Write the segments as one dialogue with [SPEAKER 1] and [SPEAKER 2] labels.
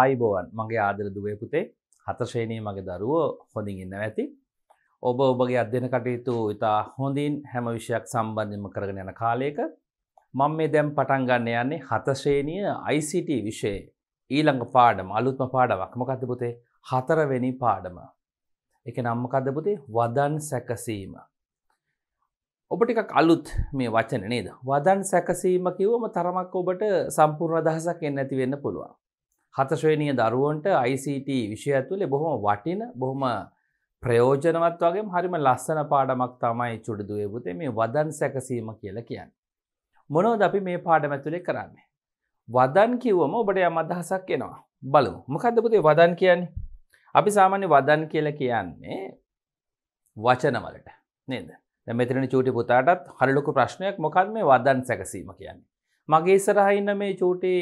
[SPEAKER 1] ආයිබෝවන් මගේ ආදර දුවේ පුතේ හතශේනී මගේ දරුවෝ හොඳින් ඉන්න ඇති ඔබ ඔබගේ අධ්‍යන කටයුතු ඉතා හොඳින් හැම විෂයක් සම්බන්ධම කරගෙන යන කාලයක මං මේ දැම් පටන් ගන්න යන්නේ හතශේනිය ICT විෂය ඊළඟ පාඩම අලුත්ම පාඩමක් මොකද්ද පුතේ හතරවෙනි පාඩම. ඒක නම් මොකද්ද පුතේ වදන් සැකසීම. ඔබ ටිකක් අලුත් මේ වචන නේද? වදන් සැකසීම කිව්වම තරමක් ඔබට සම්පූර්ණ අදහසක් එන්නේ නැති වෙන්න පුළුවන්. හතශ්‍රේණිය දරුවන්ට ICT විෂය ඇතුලේ බොහොම වටින බොහොම ප්‍රයෝජනවත් වගේ හරිම ලස්සන පාඩමක් තමයි චුඩුදුවේ පුතේ මේ වදන් සැකසීම කියලා කියන්නේ. මොනවද අපි මේ පාඩම ඇතුලේ කරන්නේ? වදන් කිව්වම ඔබට යම් අදහසක් එනවා. බලමු. මොකද්ද පුතේ වදන් කියන්නේ? අපි සාමාන්‍ය වදන් කියලා කියන්නේ වචනවලට නේද? දැන් මෙතන චූටි පුතාටත් හරි ලොකු ප්‍රශ්නයක් මොකක්ද මේ වදන් සැකසීම කියන්නේ? මගේ ඉස්සරහා ඉන්න මේ චූටි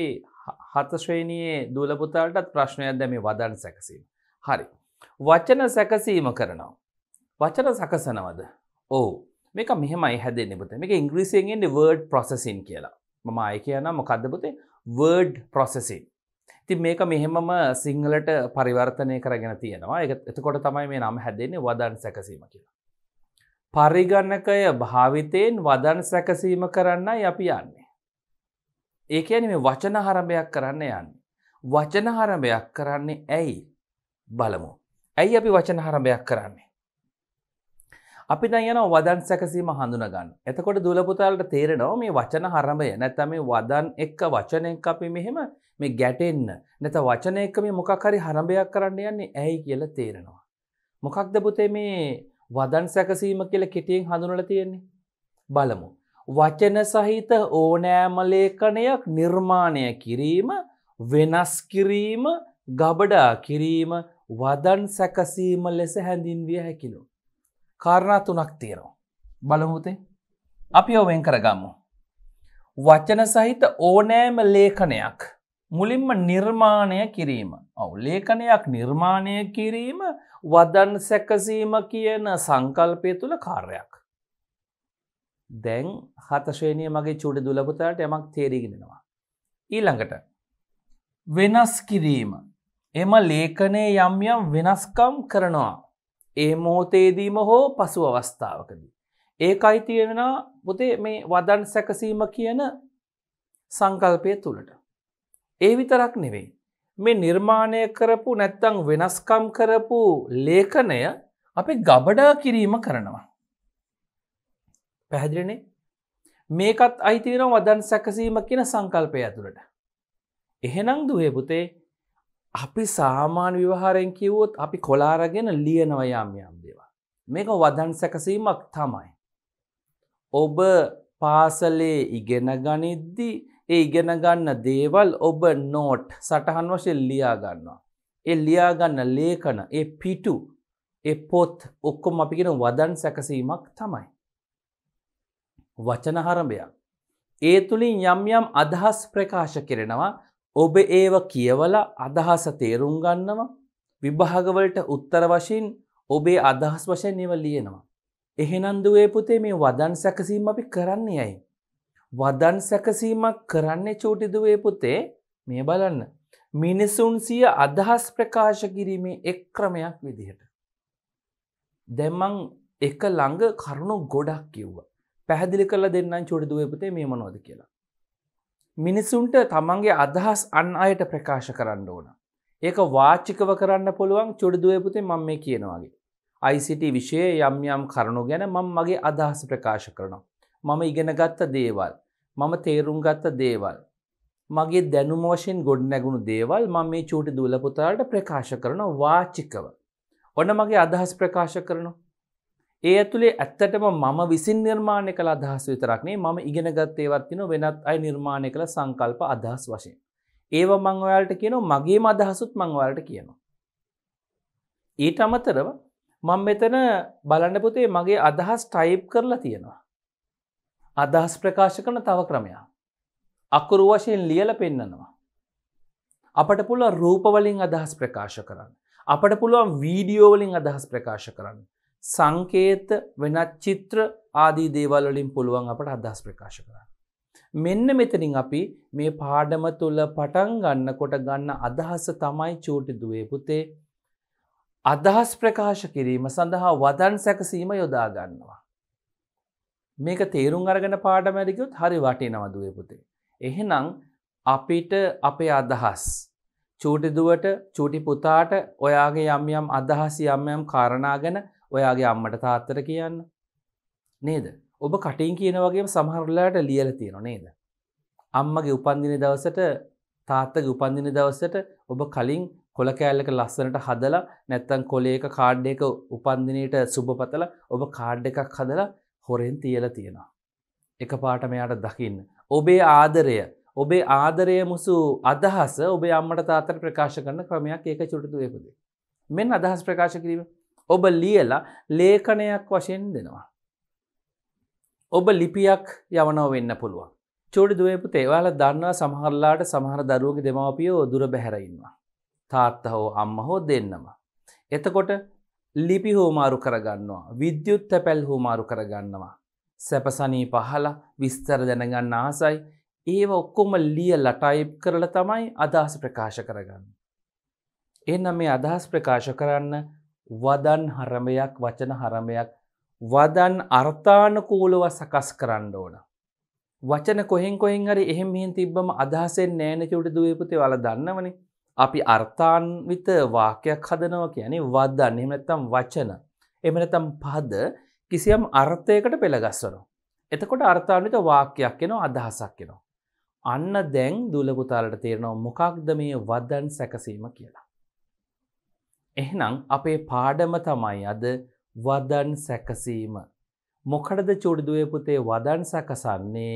[SPEAKER 1] හතශ්‍රේණයේ දූලපුතාටත් ප්‍රශ්නයක් දැම වදන් සැකසීම. හරි. වචන සැකසීම කරනවා. වචන සකසනවද. ඕ මේක මෙහමයි හැදේ නිබත මේක ඉංග්‍රීසියෙන්ෙන් වර්ඩ් ප්‍රොසෙසින් කියලා මම අය කියන මොකදපතේ වර්ඩ් ප්‍රොසෙසින්. ති මේක මෙහෙමම සිංහලට පරිවර්තනය කරගෙන තියෙනවා එක එතකොට තමයි මේ නම් හැදෙන්නේ වදන් සැකසීම කියලා. පරිගණකය භාවිතයෙන් වදන් සැකසීම කරන්නයි අපි යන්නේ. ඒකයන මේ වචන හරඹයක් කරන්න යන්න. වචන හරඹයක් කරන්නේ ඇයි බලමු. ඇයි අපි වචන හරඹයක් කරන්නේ. අපි යන වදන් සැකසීම හඳුනගන්න එතකොට දුලපුතාලට තේරෙනව මේ වචන හරමය නැතම වදන් එක්ක වචනයක් අපි මෙහෙම මේ ගැටෙන්න නැත වචන එක්ක මේ මොකක්හරි හරඹයක් කරන්න යන්නේ ඇයි කියලා තේරෙනවා. මොකක්ද පුතේ මේ වදන් සැකසීම කියල කෙටියෙන් හඳුනල තියෙන්නේ. බලමු වචන සහිත ඕනෑම ලේඛනයක් නිර්මාණය කිරීම වෙනස් කිරීම ගබඩා කිරීම වදන් සැකසීම ලෙස හැඳින්විය හැකිලු. කාරණා තුනක් තේරෝ. බලමුතේ අපි ඔවෙන් කරගමු. වචන සහිත ඕනෑම ලේඛනයක් මුලින්ම නිර්මාණය කිරීම. ඔවු ලේඛනයක් නිර්මාණය කිරීම වදන් සැකසීම කියන සංකල්පය තුළ කාර්යක්. දැන් හතශ්‍රේණිය මගේ චූඩ දුලපුතාට යමක් තේරීගෙනෙනවා. ඊළඟට වෙනස් කිරීම එම ලේඛනය යම් යම් වෙනස්කම් කරනවා. ඒ මෝතේදීම හෝ පසු අවස්ථාවකදී. ඒක අයිතියෙන පුතේ මේ වදන් සැකසීම කියන සංකල්පය තුළට. ඒ විතරක් නෙවෙයි. මේ නිර්මාණය කරපු නැත්තං වෙනස්කම් කරපු ලේඛනය අපි ගබඩා කිරීම කරනවා. පැහැදිලිනේ මේකත් අයිතින වදන් සැකසීම කියන සංකල්පය ඇතුළට. එහෙනම් දුහේ පුතේ අපි සාමාන්‍ය විවහාරෙන් කිව්වොත් අපි කොලාරගෙන ලියනවයාම් යම් දේවා. මේක වදන් සැකසීමක් තමයි. ඔබ පාසලේ ඉගෙන ගනිද්දි ඒ ඉගෙන ගන්න දේවල් ඔබ නෝට් සටහන් වශයෙන් ලියා ගන්නවා. ඒ ලියා ගන්න ලේඛන, ඒ පිටු, ඒ පොත් ඔක්කොම අපි කියන වදන් සැකසීමක් තමයි. වචනහරඹයක්. ඒ තුළින් යම් යම් අදහස් ප්‍රකාශ කරෙනවා ඔබ ඒව කියවල අදහස තේරුම් ගන්නවා විභාගවලට උත්තර වශයෙන් ඔබේ අදහස් වශයෙන් ඒව ලියනවා. එහෙනන් දුවේ පුතේ මේ වදන් සැකසීම අපි කරන්නේ ඇයි. වදන් සැකසීමක් කරන්නේ චූටිදුවේ පුතේ මේ බලන්න. මිනිසුන් සිය අදහස් ප්‍රකාශ කිරීමේ එක් ක්‍රමයක් විදිහට. දැම්මං එක ළඟ කරුණු ගොඩක් කිව්වා. පැහැදිලි කරලා දෙන්නම් චුඩි දුවේ පුතේ මේ මොනවද කියලා. මිනිසුන්ට තමන්ගේ අදහස් අන් අයට ප්‍රකාශ කරන්න ඕන. ඒක වාචිකව කරන්න පුළුවන් චුඩි දුවේ පුතේ මම මේ කියනවාගේ. ICT විෂය යම් යම් කරුණු ගැන මම මගේ අදහස ප්‍රකාශ කරනවා. මම ඉගෙනගත්ත දේවල්. මම තේරුම් ගත්ත දේවල්. මගේ දැනුම වශයෙන් ගොඩනැගුණු දේවල් මම මේ චූටි දුවල පුතාලට ප්‍රකාශ කරන වාචිකව. ඔන්න මගේ අදහස් ප්‍රකාශ කරනවා. ඒ ඇතුළේ ඇත්තටම මම විසින් නිර්මාණය කළ අදහස් විතරක්නේ මම ඉගෙනගත් ඒවත්තින වෙනත් අයි නිර්මාණය කළ සංකල්ප අදහස් වශයෙන්. ඒව මංවයාලට කියන මගේ අදහසුත් මංවලට කියනවා. ඊට අමතරව මං මෙතන බලන්නපුතේ මගේ අදහස් ටයිප් කරලා තියෙනවා. අදහස් ප්‍රකාශ කරන තව ක්‍රමයා. අකුරු වශයෙන් ලියල පෙන්නනවා. අපට පුළ රූපවලින් අදහස් ප්‍රකාශ කරන්න. අපට පුළුවන් වීඩියෝවලින් අදහස් ප්‍රකාශ කරන්න. සංකේත වෙනත් චිත්‍ර ආදී දේවල්වලින් පුළුවන් අපට අදහස් ප්‍රකාශ කරන්න. මෙන්න මෙතනින් අපි මේ පාඩම තුල පටන් ගන්න කොට ගන්න අදහස තමයි චූටි දුවේ පුතේ. අදහස් ප්‍රකාශ කිරීම සඳහා වදන් සැකසීම යොදා ගන්නවා. මේක තේරුම් අරගෙන පාඩම ඇරිකුත් හරි වටිනවා දුවේ පුතේ. එහෙනම් අපිට අපේ අදහස් චූටි දුවට චූටි පුතාට ඔයාගේ යම් යම් අදහස් යම් යම් කාරණා ගැන ඔයාගේ අම්මට තාත්තර කියන්න නේද ඔබ කටින් කියන වගේ සමහරලාට ලියල තියෙන නේද අම්මගේ උපන්දින දවසට තාත්තගේ උපන්දින දවසට ඔබ කලින් කොල කෑල්ලක ලස්සනට හදලා නැත්තන් කොලේක කාඩ් එක උපන්දිනයට සුබපතල ඔබ කාඩ් එකක් හදලා හොරෙන් තියල තියෙනවා එක පාට මෙයාට දකින්න ඔබේ ආදරය ඔබේ ආදරය මුසු අදහස ඔබේ අම්මට තාතර ප්‍රකාශ කරන ක්‍රමයක් ඒක චුටතු වේපුදේ මෙන් අදහස් ප්‍රකාශ කිරීම ඔබ ලියලා ලේඛනයක් වශයෙන් දෙනවා. ඔබ ලිපියක් යවනව වෙන්න පුළුවන්. චෝඩි දුවපු තේවාල දන්නවා සමහරලාට සමහර දරුවගේ දෙමාපියෝ දුර බැහැරඉන්නවා. තාත්ත හෝ අම්ම හෝ දෙන්නම. එතකොට ලිපි හෝමාරු කරගන්නවා. විද්‍යුත්ත පැල් හෝමාරු කරගන්නවා. සැපසනී පහල විස්තර දැනගන්න ආසයි ඒව ඔක්කොම ලිය ලටයිප් කරල තමයි අදහස ප්‍රකාශ කරගන්න. එන්නම් මේ අදහස් ප්‍රකාශ කරන්න වදන් හරමයක් වචන හරමයක් වදන් අර්ථානකූලව සකස් කරන්න ඕන. වචන කොහෙන් කොහෙන් හරි එහෙම මෙහෙන් තිබ්බම අදහසෙන් නෑනකවට දුවපති වල දන්නවන අපි අර්ථාන්විත වාකයක් හදනව කියන්නේ වදන්න එමනැත්තම් වචන එමනතම් පහද කිසියම් අර්ථයකට පෙළගස්වනවා. එතකොට අර්ථාන්විත වාක්‍යයක් කෙනවා අදහසක් කෙනවා. අන්න දැන් දුලපුතාලට තේරෙනවා මොකක්ද මේ වදන් සැකසීම කියලා. එහෙනම් අපේ පාඩම තමයි අද වදන් සැකසීම. මොකටද චුඩුදුවේ පුතේ වදන් සැකසන්නේ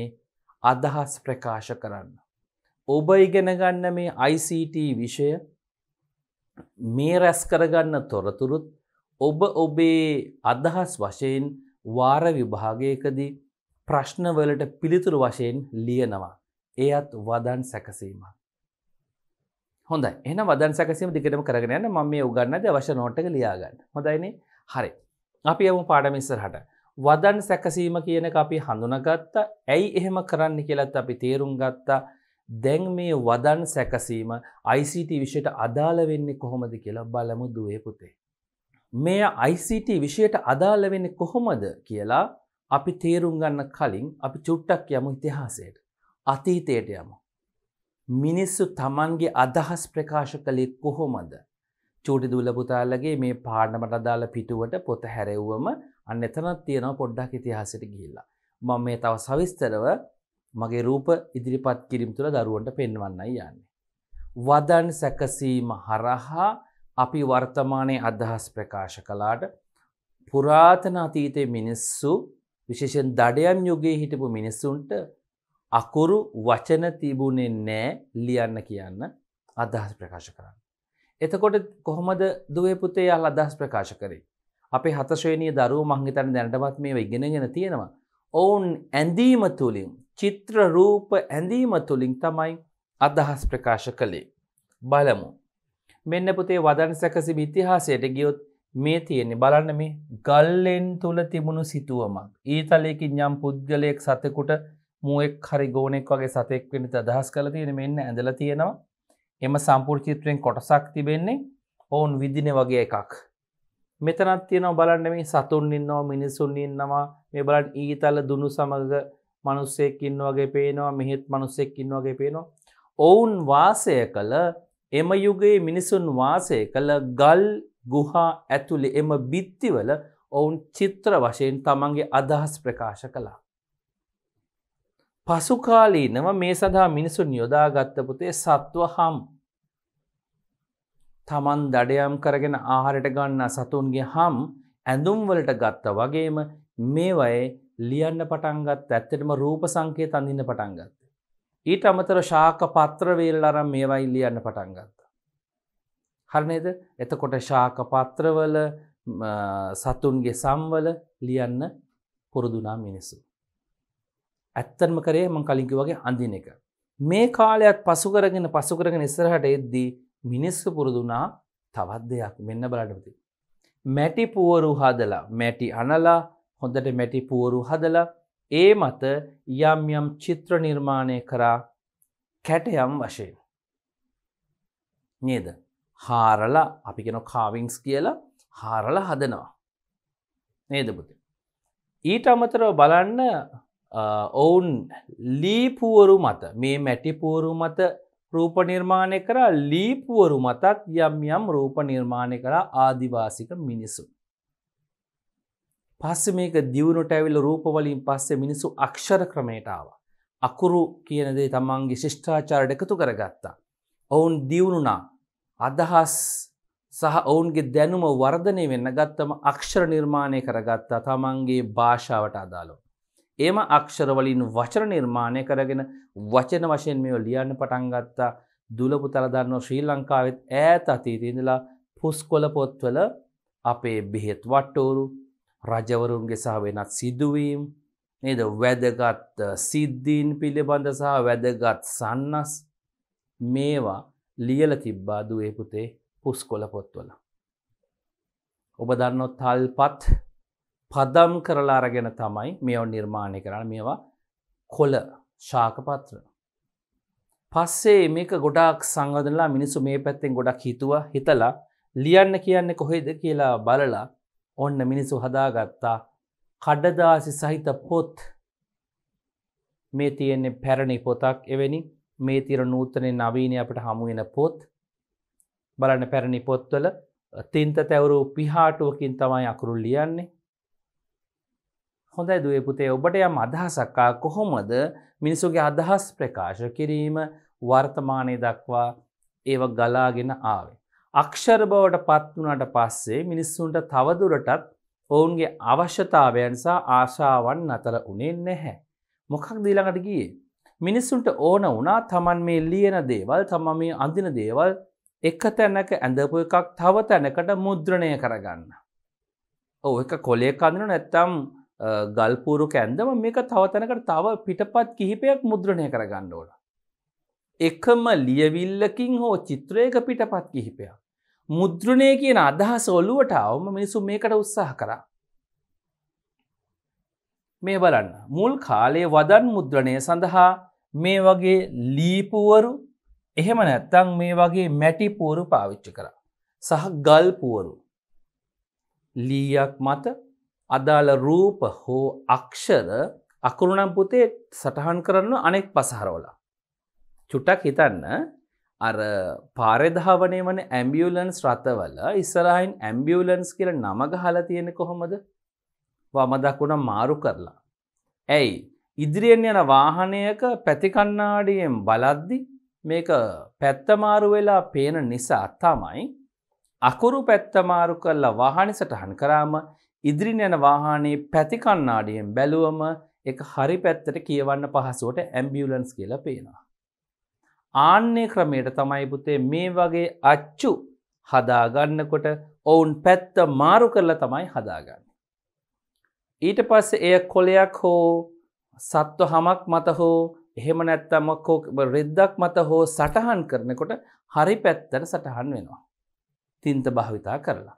[SPEAKER 1] අදහස් ප්‍රකාශ කරන්න. ඔබ ඉගෙන ගන්න මේ ICT විෂය මේ රැස් කරගන්න තොරතුරුත් ඔබ ඔබේ අදහස් වශයෙන් වාර විභාගයකදී ප්‍රශ්නවලට පිළිතුරු වශයෙන් ලියනවා. එයත් වදන් සැකසීමක්. හොඳ එන වදන් සැකසීම දිගටම කරගෙන යන්න මම මේ උගන්නද අවශ්‍ය නෝට් එක ලියා ගන්න. හොඳයිනේ. හරි. අපි යමු පාඩම ඉස්සරහට. වදන් සැකසීම කියන එක අපි හඳුනාගත්තා. ඇයි එහෙම කරන්න කියලාත් අපි තේරුම් ගත්තා. දැන් මේ වදන් සැකසීම ICT විෂයට අදාළ වෙන්නේ කොහොමද කියලා බලමු දුවේ පුතේ. මෙය ICT විෂයට අදාළ වෙන්නේ කොහොමද කියලා අපි තේරුම් ගන්න කලින් අපි චුට්ටක් යමු ඉතිහාසයට. අතීතයට යමු. මිනිස්සු තමන්ගේ අදහස් ප්‍රකාශ කළේ කොහොමද. චූටි දුලපුතාල්ලගේ මේ පාඩමට අදාල පිටුවට පොත හැරෙව්වම අන්න එතනත් තියෙනව පොඩ්ඩක් ඉතිහාසට ගිහිල්ලා. මම මේ තව සවිස්තරව මගේ රූප ඉදිරිපත් කිරීම තුළ දරුවන්ට පෙන්වන්නයි යන්නේ. වදන් සැකසීම හරහා අපි වර්තමානයේ අදහස් ප්‍රකාශ කළාට පුරාතන අතීතයේ මිනිස්සු විශේෂෙන් දඩයම් යුගයේ හිටපු මිනිස්සුන්ට අකුරු වචන තිබුණේ නෑ ලියන්න කියන්න අදහස් ප්‍රකාශ කරන්න. එතකොට කොහොමද දුවේ පුතේ යාල අදහස් ප්‍රකාශ කරේ. අපේ හතශ්‍රේණී දරුව මංහිතන දැනටමත් මේ ඉගෙනගෙන තියෙනවා. ඔවුන් ඇඳීම තුළින් චිත්‍ර රූප ඇඳීම තුළින් තමයි අදහස් ප්‍රකාශ කළේ. බලමු. මෙන්න පුතේ වදන් සැකසි ඉතිහාසයට ගියොත් මේ තියෙන්නේ බලන්න මේ ගල්ලෙන් තුළ තිබුණු සිතුවමක්. ඊතලයකින් යම් පුද්ගලයෙක් සතකුට මුවෙක් හරි ගෝනෙක් වගේ සතෙක් වෙනට අදහස් කළ තියෙන මෙන්න ඇඳල තියෙනවා එම සම්පූර්චිත්‍රයෙන් කොටසක් තිබෙන්නේ ඔවුන් විදින වගේ එකක්. මෙතනත් තියෙනව බලන්න මේ සතුන් ඉන්නවා මිනිසුන් ඉන්නවා මේ බලන් ඊතල දුනු සමග මනුස්සෙක් ඉන්න වගේ පේනවා මෙහෙත් මනුස්සෙක් ඉන්න වගේ පේනවා. ඔවුන් වාසය කළ එම යුගයේ මිනිසුන් වාසය කළ ගල් ගුහා ඇතුළේ එම බිත්තිවල ඔවුන් චිත්‍ර වශයෙන් තමන්ගේ අදහස් ප්‍රකාශ කලා. පසුකාලීනව මේ සඳහා මිනිසුන් යොදාගත්ත පුතේ සත්ව හම්. තමන් දඩයම් කරගෙන ආහාරට ගන්න සතුන්ගේ හම් ඇඳුම්වලට ගත්ත වගේම මේවයේ ලියන්න පටන්ගත් ඇත්තටම රූප සංකේ තඳන්න පටන්ගත්ත. ඊට අමතර ශාක පත්‍රවේල් අරම් මේවයි ලියන්න පටන්ගත්ත. හරනේද එතකොට ශාක පත්‍රවල සතුන්ගේ සම්වල ලියන්න පුරුදුනා මිනිසු. ඇත්තර්ම කරේ මං කලින්කි වගේ අඳින එක. මේ කාලයක්ත් පසුකරගෙන පසුකරගෙන ඉස්සරහට එද්දී මිනිස්සු පුරුදුනා තවත් දෙයක් මෙන්න බලටපති. මැටි පුවරු හදලා මැටි අනලා හොඳට මැටි පුවරු හදලා ඒ මත යම් යම් චිත්‍ර නිර්මාණය කරා කැටයම් වශයෙන්. නේද හාරලා අපි කෙන කාවිංස් කියලා හාරලා හදනවා. නේදපුති. ඊට අමතරව බලන්න ඔවුන් ලීපුවරු මත මේ මැටිපුවරු මත රූප නිර්මාණය කරා ලීපුවරු මතත් යම් යම් රූප නිර්මාණය කරා ආදිවාසික මිනිසු. පස්ස මේක දියුණුට ඇවිල රූපවලින් පස්සේ මිනිසු අක්ෂර ක්‍රමයටාව. අකුරු කියනදේ තමන්ගේ ශිෂ්ඨාචාරට එකතු කරගත්තා. ඔවුන් දියුණුනා අදහස් සහ ඔවුන්ගේ දැනුම වර්ධනය වෙන්න ගත්තම අක්ෂර නිර්මාණය කරගත්තා තමන්ගේ භාෂාවට අදාලෝ. එම අක්ෂරවලින් වචන නිර්මාණය කරගෙන වචන වශයෙන් මෙෝ ලියන්න පටන්ගත්තා දුලපු තරදන්න ශ්‍රී ලංකාවෙත් ඈත අතීතිඳලා පුස්කොල පොත්වල අපේ බෙහෙත් වට්ටෝරු රජවරුන්ගේ සහ වෙනත් සිදුවීම් නේද වැදගත් සිද්ධීන් පිළිබඳ සහ වැදගත් සන්නස් මේවා ලියල තිබ්බා දුවේ පුතේ පුස්කොල පොත්වල. ඔබ දන්නොත් තල්පත් පදම් කරලා අරගෙන තමයි මේව නිර්මාණය කරන්න මේවා කොල ශාකපත්‍ර. පස්සේ මේක ගොඩක් සංවදනලා මිනිසු මේ පැත්තෙන් ගොඩක් හිතුව හිතලා ලියන්න කියන්න කොහෙද කියලා බලලා ඔන්න මිනිසු හදාගත්තා කඩදාසි සහිත පොත් මේ තියෙන්නේ පැරණි පොතක් එවැනි මේ තිර නූතනය නවීනය අපට හමුවෙන පොත් බලන්න පැරණි පොත්වල තින්ත තැවරු පිහාටුවකින් තමයි අකුරු ලියන්නේ හොඳයි දුවේ පුතේ ඔබට යම් අදහසක්කා කොහොමද මිනිසුගේ අදහස් ප්‍රකාශ කිරීම වර්තමානය දක්වා ඒව ගලාගෙන ආවේ. අක්ෂර බවට පත්වනට පස්සේ මිනිස්සුන්ට තවදුරටත් ඔවුන්ගේ අවශ්‍යතාවයන්සා ආශාවන් අතර උනේ නැහැ. මොකක් දීළඟට ගිය. මිනිස්සුන්ට ඕන වනා තමන් මේ ලියන දේවල් තම මේ අඳින දේවල් එක තැනක ඇඳපු එකක් තව තැනකට මුද්‍රණය කරගන්න. ඔ එක කොලේ කඳන නැත්තම් ගල්පූරු කැන්දම මේක තවතනකට තව පිටපත් කිහිපයක් මුද්‍රණය කරගන්න ඕන. එකම ලියවිල්ලකින් හෝ චිත්‍රයක පිටපත් කිහිපයක්. මුද්‍රණය කියන අදහස ඔලුවට අවම මිනිසු මේකට උත්සාහ කරා. මේ බලන්න මුල් කාලයේ වදන් මුද්‍රණය සඳහා මේ වගේ ලීපුවරු එහෙම නැත්තං මේ වගේ මැටිපූරු පාවිච්චි කරා. සහ ගල්පුවරු. ලීයක් මත අදාළ රූප හෝ අක්ෂර අකුරුණම් පුතේ සටහන් කරන්න අනෙක් පසහරවලා. චුට්ටක් හිතන්න අර පාරෙධාවනය වන ඇම්බියලන්ස් රථවල ඉස්සරහින් ඇම්බියලන්ස් කියල නමග හලා තියෙන කොහොමද වමදකුණ මාරු කරලා. ඇයි ඉදිරියෙන් යන වාහනයක පැතිකන්නාඩියෙන් බලද්දි මේක පැත්තමාරු වෙලා පේන නිසා තමයි අකුරු පැත්තමාරු කරලා වාහනි සටහන් කරාම ඉදිරින් යන වාහනේ පැති කණ්ණාඩියෙන් බැලුවම එක හරි පැත්තට කියවන්න පහසුවට ඇම්බියුලන්ස් කියලා පේනවා. ආන්නේ ක්‍රමයට තමයි පුතේ මේ වගේ අච්චු හදාගන්නකොට ඔවුන් පැත්ත මාරු කරලා තමයි හදාගන්න. ඊට පස්සේ එය කොලයක් හෝ සත්ව හමක් මත හෝ එහෙම නැත්තමක් හෝ රෙද්දක් මත හෝ සටහන් කරනකොට හරි පැත්තට සටහන් වෙනවා. තින්ත භාවිතා කරලා.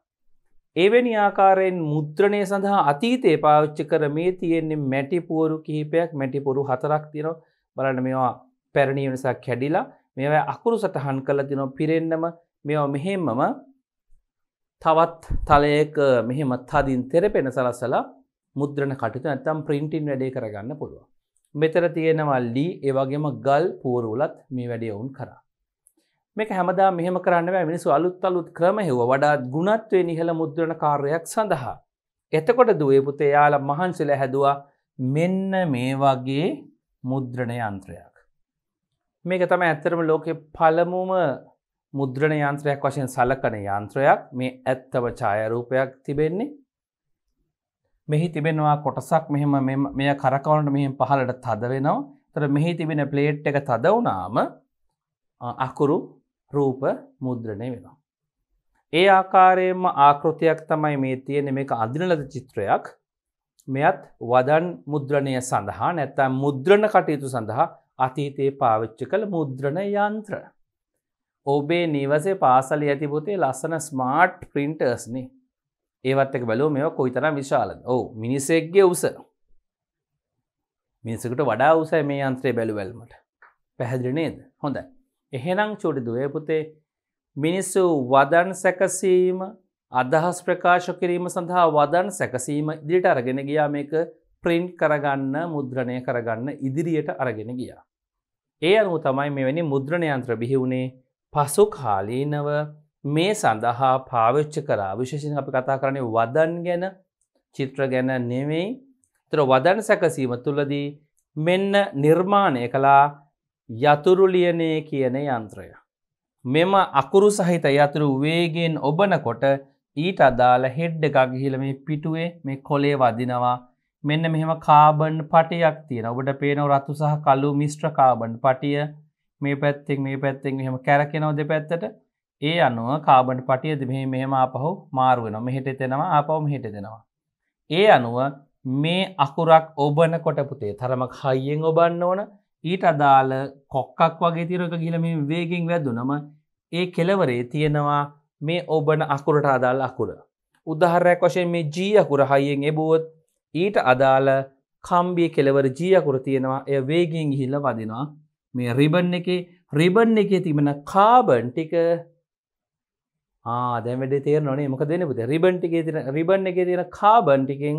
[SPEAKER 1] එවැනි ආකාරයෙන් මුද්‍රණය සඳහා අතීතය පාවිච්ච කර මේ තියෙන්නේ මැටිපුවරු කිහිපයක් මැටිපොරු හතරක් තිනො බලන්න මෙවා පැරණී නිසා කැඩිලා මෙ අකුරු සටහන් කල තිනො පිරෙන්න්නම මෙවා මෙහෙම්මම තවත් තලයක මෙහෙම තදින් තෙරපෙන සලසලා මුද්‍රණ කටිතු නැත්තම් ප්‍රින්ටින් වැඩේ කරගන්න පුළුව. මෙතර තියෙනවා ලී ඒවගේම ගල් පූරුලත් මේ වැඩියවුන් කරා. මේක හැමදා මෙහෙම කරන්න බෑ මිනිස්සු අලුත් අලුත් ක්‍රම හෙව වඩාත් ගුණත්වය නිහල මුද්‍රණ කාර්යයක් සඳහා. එතකොට දුවේ පුතේ යාලා මහන්සිල හැදවා මෙන්න මේ වගේ මුද්‍රණ යන්ත්‍රයක්. මේක තම ඇත්තරම ලෝකෙ පළමුම මුද්‍රණ යන්ත්‍රයක් වශයෙන් සලකන යන්ත්‍රයක් මේ ඇත්තව ඡායරූපයක් තිබෙන්නේ. මෙහි තිබෙනවා කොටසක් මෙහෙම මෙය කරකවනට මෙහෙම පහලට තද වෙනවා. තර මෙහි තිබෙන ප්ලේට් එක තද වුණාම අකුරු රූප මුද්‍රණය වෙනවා. ඒ ආකාරයෙන්ම ආකෘතියක් තමයි මේ තියෙන මේක අදිනලද චිත්‍රයක් මෙයත් වදන් මුද්‍රණය සඳහා නැත්තම් මුද්‍රණ කටයුතු සඳහා අතීතයේ පාවිච්ච කළ මුද්‍රණ යන්ත්‍ර. ඔබේ නිවසේ පාසල ඇතිබොතේ ලස්සන ස්මාර්ට් ප්‍රින්ටර්ස්නේ ඒවත් එක බැලෝ මෙ කොයි තරම් විශාලද ඕ මිනිසෙක්ගේ උස මිනිසකට වඩා උසයි මේ යන්ත්‍රය බැලුවැල්මට පැහැදිලි නේද හොඳයි එහෙනම් චුටි දුවේ පුතේ මිනිස්සු වදන් සැකසීම අදහස් ප්‍රකාශ කිරීම සඳහා වදන් සැකසීම ඉදිරිට අරගෙන ගියා මේක ප්‍රින්ට් කරගන්න මුද්‍රණය කරගන්න ඉදිරියට අරගෙන ගියා. ඒ අනුව තමයි මෙවැනි මුද්‍රණයන්ත්‍ර බිහිවුණේ පසු කාලීනව මේ සඳහා පාවිච්ච කරා විශේෂෙන් අපි කතා කරන්නේ වදන් ගැන චිත්‍ර ගැන නෙමෙයි තර වදන් සැකසීම තුළදී මෙන්න නිර්මාණය කලා යතුරුලියනය කියන යන්ත්‍රය. මෙම අකුරු සහිත යතුරු වේගෙන් ඔබනකොට ඊට අදාළ හෙඩ්ඩ ගගහිල මේ පිටුවේ මේ කොලේ වදිනවා මෙන්න මෙහෙම කාබන් පටයක් තියෙන ඔබට පේනව රතු සහ කලු මිස්ට්‍ර කාබන් පටිය මේ පැත්තෙක් මේ පැත්තෙන් මෙහම කැරකෙනව දෙ පැත්තට ඒ අනුව කාබන්ට පටියද මෙහි මෙහෙම අපහු මාරුවෙන මෙහිට එතෙනවා අපවම හිට දෙෙනවා. ඒ අනුව මේ අකුරක් ඔබන කොටපුතේ තරමක් හයියෙන් ඔබන්න ඕන ඊට අදාළ කොක්කක් වගේ තිරක ගිලම වේගෙන් වැදුනම ඒ කෙලවරේ තියෙනවා මේ ඔබන අකුරට අදාල් අකුර. උදහරයක් වශයෙන් මේ ජී අකුර හයියෙන් එබුවොත් ඊට අදාළ කම්බිය කෙලවර ජී අකුර තියෙනවා එය වේගෙන් ගිහිල්ල වදිනවා මේ රිබන් එක රිබන් එක තිබෙන කාබන් ටික දැමට තේර නොනේ මොක දෙනපුද රිබන්ටිගේ තින රිබන් එක තියෙන කාබන්ටිකෙන්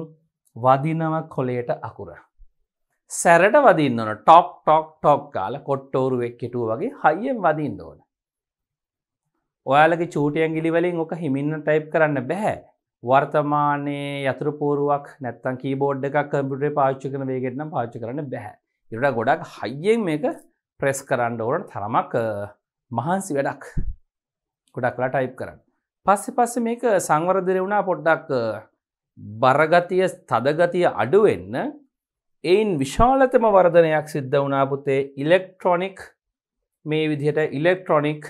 [SPEAKER 1] වදිනව කොලේට අකුර සැරට වදින්න ඕන ටොක් ටොක් ටොක් කාල කොට්ටෝරුවෙක් කෙටුව වගේ හයියෙන් වදින්න ඕන. ඔයාලගේ චූටයන්ගිලිවලින් ඕක හිමින්න ටයිප් කරන්න බැහැ. වර්තමානයේ යතුරපූරුවක් නැත්තන් කීබෝඩ් එකක් කම්පිටේ පාච්චි කන වේගෙටනම් පාච්චි කරන්න බැහැ. ඉරට ගොඩක් හයියෙන් මේක ප්‍රෙස් කරන්න ඕට තරමක් මහන්සි වැඩක් ගොඩක්ලා ටයිප් කරන්න. පස්සෙ පස්ස මේක සංවරදිර වුණා පොඩ්ඩක් බරගතිය තදගතිය අඩුවෙන්න එයින් විශාලතම වර්ධනයක් සිද්ධ වනාපුතේ ඉලෙක්ට්‍රොනික් මේ විදිහට ඉලෙක්ට්‍රොනික්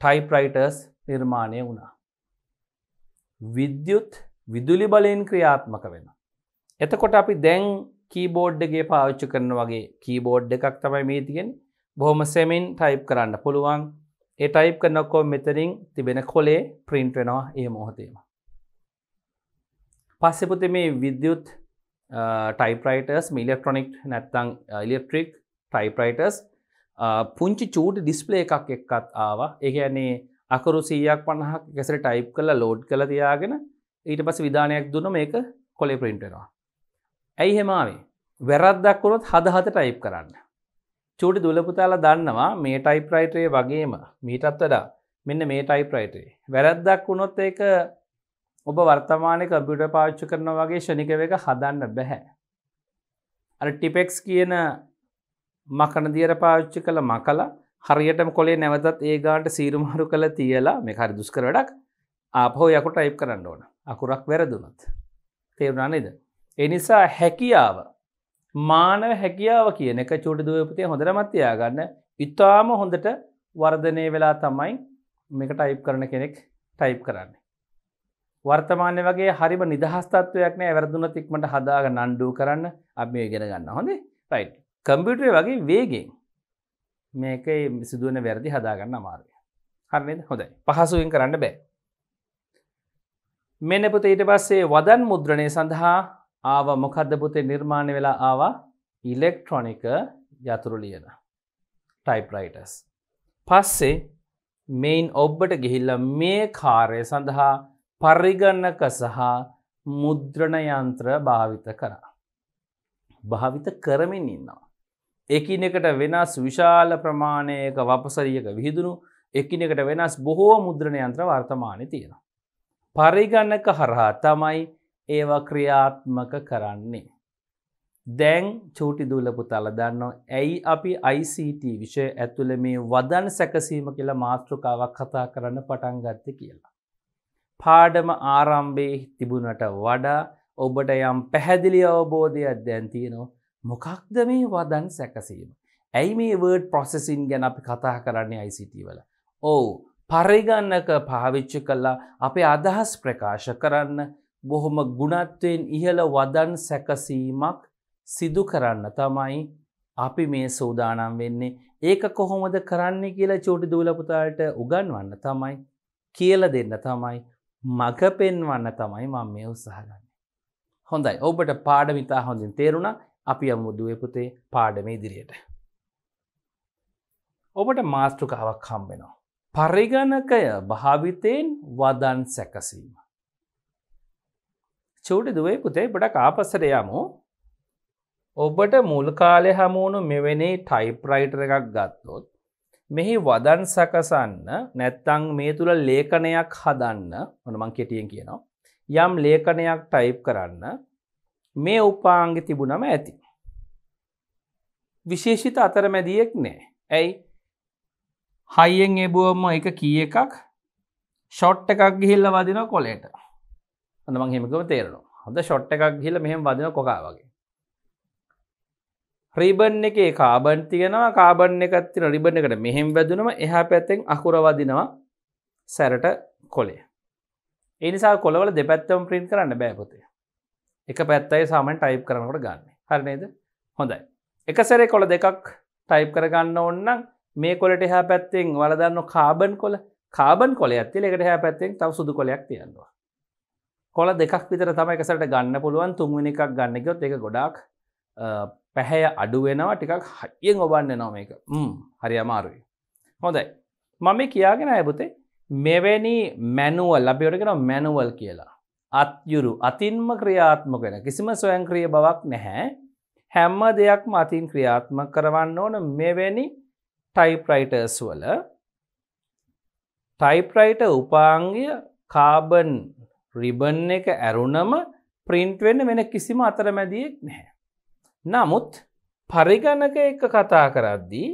[SPEAKER 1] ටයිප්‍රයිටර්ස් නිර්මාණය වුණා. විද්‍යුත් විදුලි බලයෙන් ක්‍රියාත්මක වෙන. එතකොට අපි දැන් කීබෝඩ්ඩගේ පාවිච්චි කරන වගේ කීබෝඩ් එකක් තමයි මේ තියෙන් බොහොම සෙමින් ටයිප් කරන්න පුළුවන් ඒ ටයිප් කරනක්කෝ මෙතරින් තිබෙන කොලේ ප්‍රින්ට් වෙනවා ඒ මොහොතේම. පස්සෙපුති මේ විද්‍යුත් ටයිපරයිටර්ස් මිලෙක්ට්‍රොනික් නැත්තං ඉලෙක්ට්‍රික් ටයිපරයිටර්ස් පුංචි චූට ඩිස්පලේ එකක් එක්කත් ආවා ඒගැන්නේ අකරු සීයක් පණහක් ගැසට ටයිප් කලා ලෝඩ් කළ තියාගෙන ඊට පස විධානයක් දුන්න මේක කොලේ ප්‍රින්ටෙනවා ඇයි හෙමාවේ වැරද්දක්වුණොත් හදහත ටයිප් කරන්න චූටි දුලපුතාලා දන්නවා මේ ටයිප්‍රයිටරේ වගේම මීටත් වඩා මෙන්න මේ ටයිප්‍රයිටරේ වැරද්දක් වුණොත් ඒක ඔබ වර්තමානය කම්පියුට පාච්චු කරන වගේ ෂනික වේග හදන්න බැහැ. අ ටිපෙක්ස් කියන මකනදියර පාච්චි කළ මකලා හරියටම කොලේ නැවතත් ඒ ගාන්ට සීරුමහරු කළ තියලා මේ හරි දුස් කරඩක් ආපහෝ යකුට අයිප් කරන්න ඕන අකුරක් වැරදුනත් තේරුණානේද. එනිසා හැකියාව මානව හැකියාව කියන එක චුටි දුවපතිය හොඳට මත්තියාගන්න ඉතාම හොඳට වර්ධනය වෙලා තමයි මේක ටයිප් කරන කෙනෙක් ටයිප් කරන්න. වර්තමාන්‍ය වගේ හරිම නිදහස්තත්වයක් නෑ වැරදුන තික්මට හදාග නණ්ඩු කරන්න අප මේ ගෙන ගන්න හොඳේ රයි් කම්පියුටරේ වගේ වේගෙන් මේක සිදුවන වැරදි හදාගන්න අමාරුවය හරනද හොඳයි පහසුවෙන් කරන්න බෑ මෙන පුත ඊට පස්සේ වදන් මුද්‍රණය සඳහා ආව මොකක්ද පුතේ නිර්මාණය වෙලා ආවා ඉලෙක්ට්‍රොනික යතුරු ලියන ටයිප්රයිටස් පස්සේ මෙයින් ඔබ්බට ගිහිල්ල මේ කාරය සඳහා පරිගන්නක සහ මුද්‍රණයන්ත්‍ර භාවිත කරා. භාවිත කරමින් ඉන්නවා. එකිනෙකට වෙනස් විශාල ප්‍රමාණයක වපසරියක විහිදුණු එකිනෙකට වෙනස් බොහෝ මුද්‍රණයන්ත්‍ර වර්තමානය තියෙන. පරිගන්නක හරහා තමයි ඒව ක්‍රියාත්මක කරන්නේ. දැන් චූටි දුලපු තල දන්නෝ ඇයි අපි ICT විෂය ඇතුළ මේ වදන් සැකසීම කියලා මාතෘකාවක් කතා කරන්න පටන් ගත්ත කියලා. පාඩම ආරම්භයේ තිබුණට වඩා ඔබට යම් පැහැදිලි අවබෝධයක් දැන්තියනවා මොකක්ද මේ වදන් සැකසීම. ඇයි මේ වර්ඩ් ප්‍රොසෙසින් ගැන අපි කතා කරන්නේ අයිසිටවල. ඕ පරිගන්නක පාවිච්චි කල්ලා අපේ අදහස් ප්‍රකාශ කරන්න බොහොම ගුණත්වයෙන් ඉහළ වදන් සැකසීමක් සිදු කරන්න තමයි අපි මේ සූදානම් වෙන්නේ ඒක කොහොමද කරන්නේ කියලා චෝටි දූලපුතාට උගන්වන්න තමයි කියල දෙන්න තමයි මග පෙන්වන්න තමයි මං මේ උත්සාහගන්න. හොඳයි ඔබට පාඩමිතා හොඳින් තේරුණ අපි අමුදුවපුතේ පාඩම ඉදිරියට. ඔබට මාස්ටෘකාවක් හම්බෙනවා. පරිගණකය භාවිතයෙන් වදන් සැකසීම. චූඩි දුවේ පුතේ පොඩක් ආපස්සට යමු ඔබට මුල් කාලෙ හමුණු මෙවැනි ටයිප්රයිටර එකක් ගත්තොත් මෙහි වදන් සකසන්න නැත්තං මේ තුළ ලේඛනයක් හදන්න ඔනමං කෙටියෙන් කියනවා. යම් ලේඛනයක් ටයිප් කරන්න මේ උපාංග තිබුණම ඇති. විශේෂිත අතරමැදියෙක් නෑ. ඇයි හයියෙන් එබුවම එක කිය එකක් ෂොට් එකක් ගිහිල්ල වදින කොලේට හඳමං හෙමකම තේරනවා හොඳ ෂොට් එකක් ගිල මෙහෙම වදින කොකා වගේ රිබන් එකේ කාබන් තියෙනවා කාබන් එකත් තින රිබන් එකට මෙහෙම වැදුනම එහා පැත්තෙන් අකුරවදිනවා සැරට කොලේ. එනිසා කොළවල දෙපැත්තම ප්‍රින් කරන්න බෑපොතය. එක පැත්තයි සාමන් ටයිප් කරනකට ගන්න හරනේද හොඳයි. එක සැරේ කොළ දෙකක් ටයිප් කරගන්න ඔන්නම් මේ කොලට එහා පැත්තෙන් වලදන්න කාබන් කොල කාබන් කොල ඇතිල එකට එහා පැත්තෙන් තව සුදු කොලයක් තියෙනවා. කොල දෙකක් විතර තම එකසට ගන්න පුළුවන් තුන්වෙනි එකක් ගන්නකොත් එක ගොඩක් පැහැය අඩුවෙනවා ටිකක් හයියෙන් ඔබන්න නොම එක හරි අමාරුයි. හොඳයි. මම කියාගෙන ඇබුතේ මෙවැනි මැනුවල් ලබියටගෙන මැනුවල් කියලා. අත්යුරු අතින්ම ක්‍රියාත්මක වෙන කිසිම සොයංක්‍රිය බවක් නැහැ හැම්ම දෙයක්ම අතින් ක්‍රියාත්ම කරවන්න ඕන මෙවැනි ටයිප්‍රයිටර්ස් වල ටයිප්‍රයිට උපාංගය කාබන් රිබන් එක ඇරුණම ප්‍රින්ට් වෙන්න වෙන කිසිම අතරමැදියෙක් නැහැ නමුත් පරිගණක එක කතා කරද්දී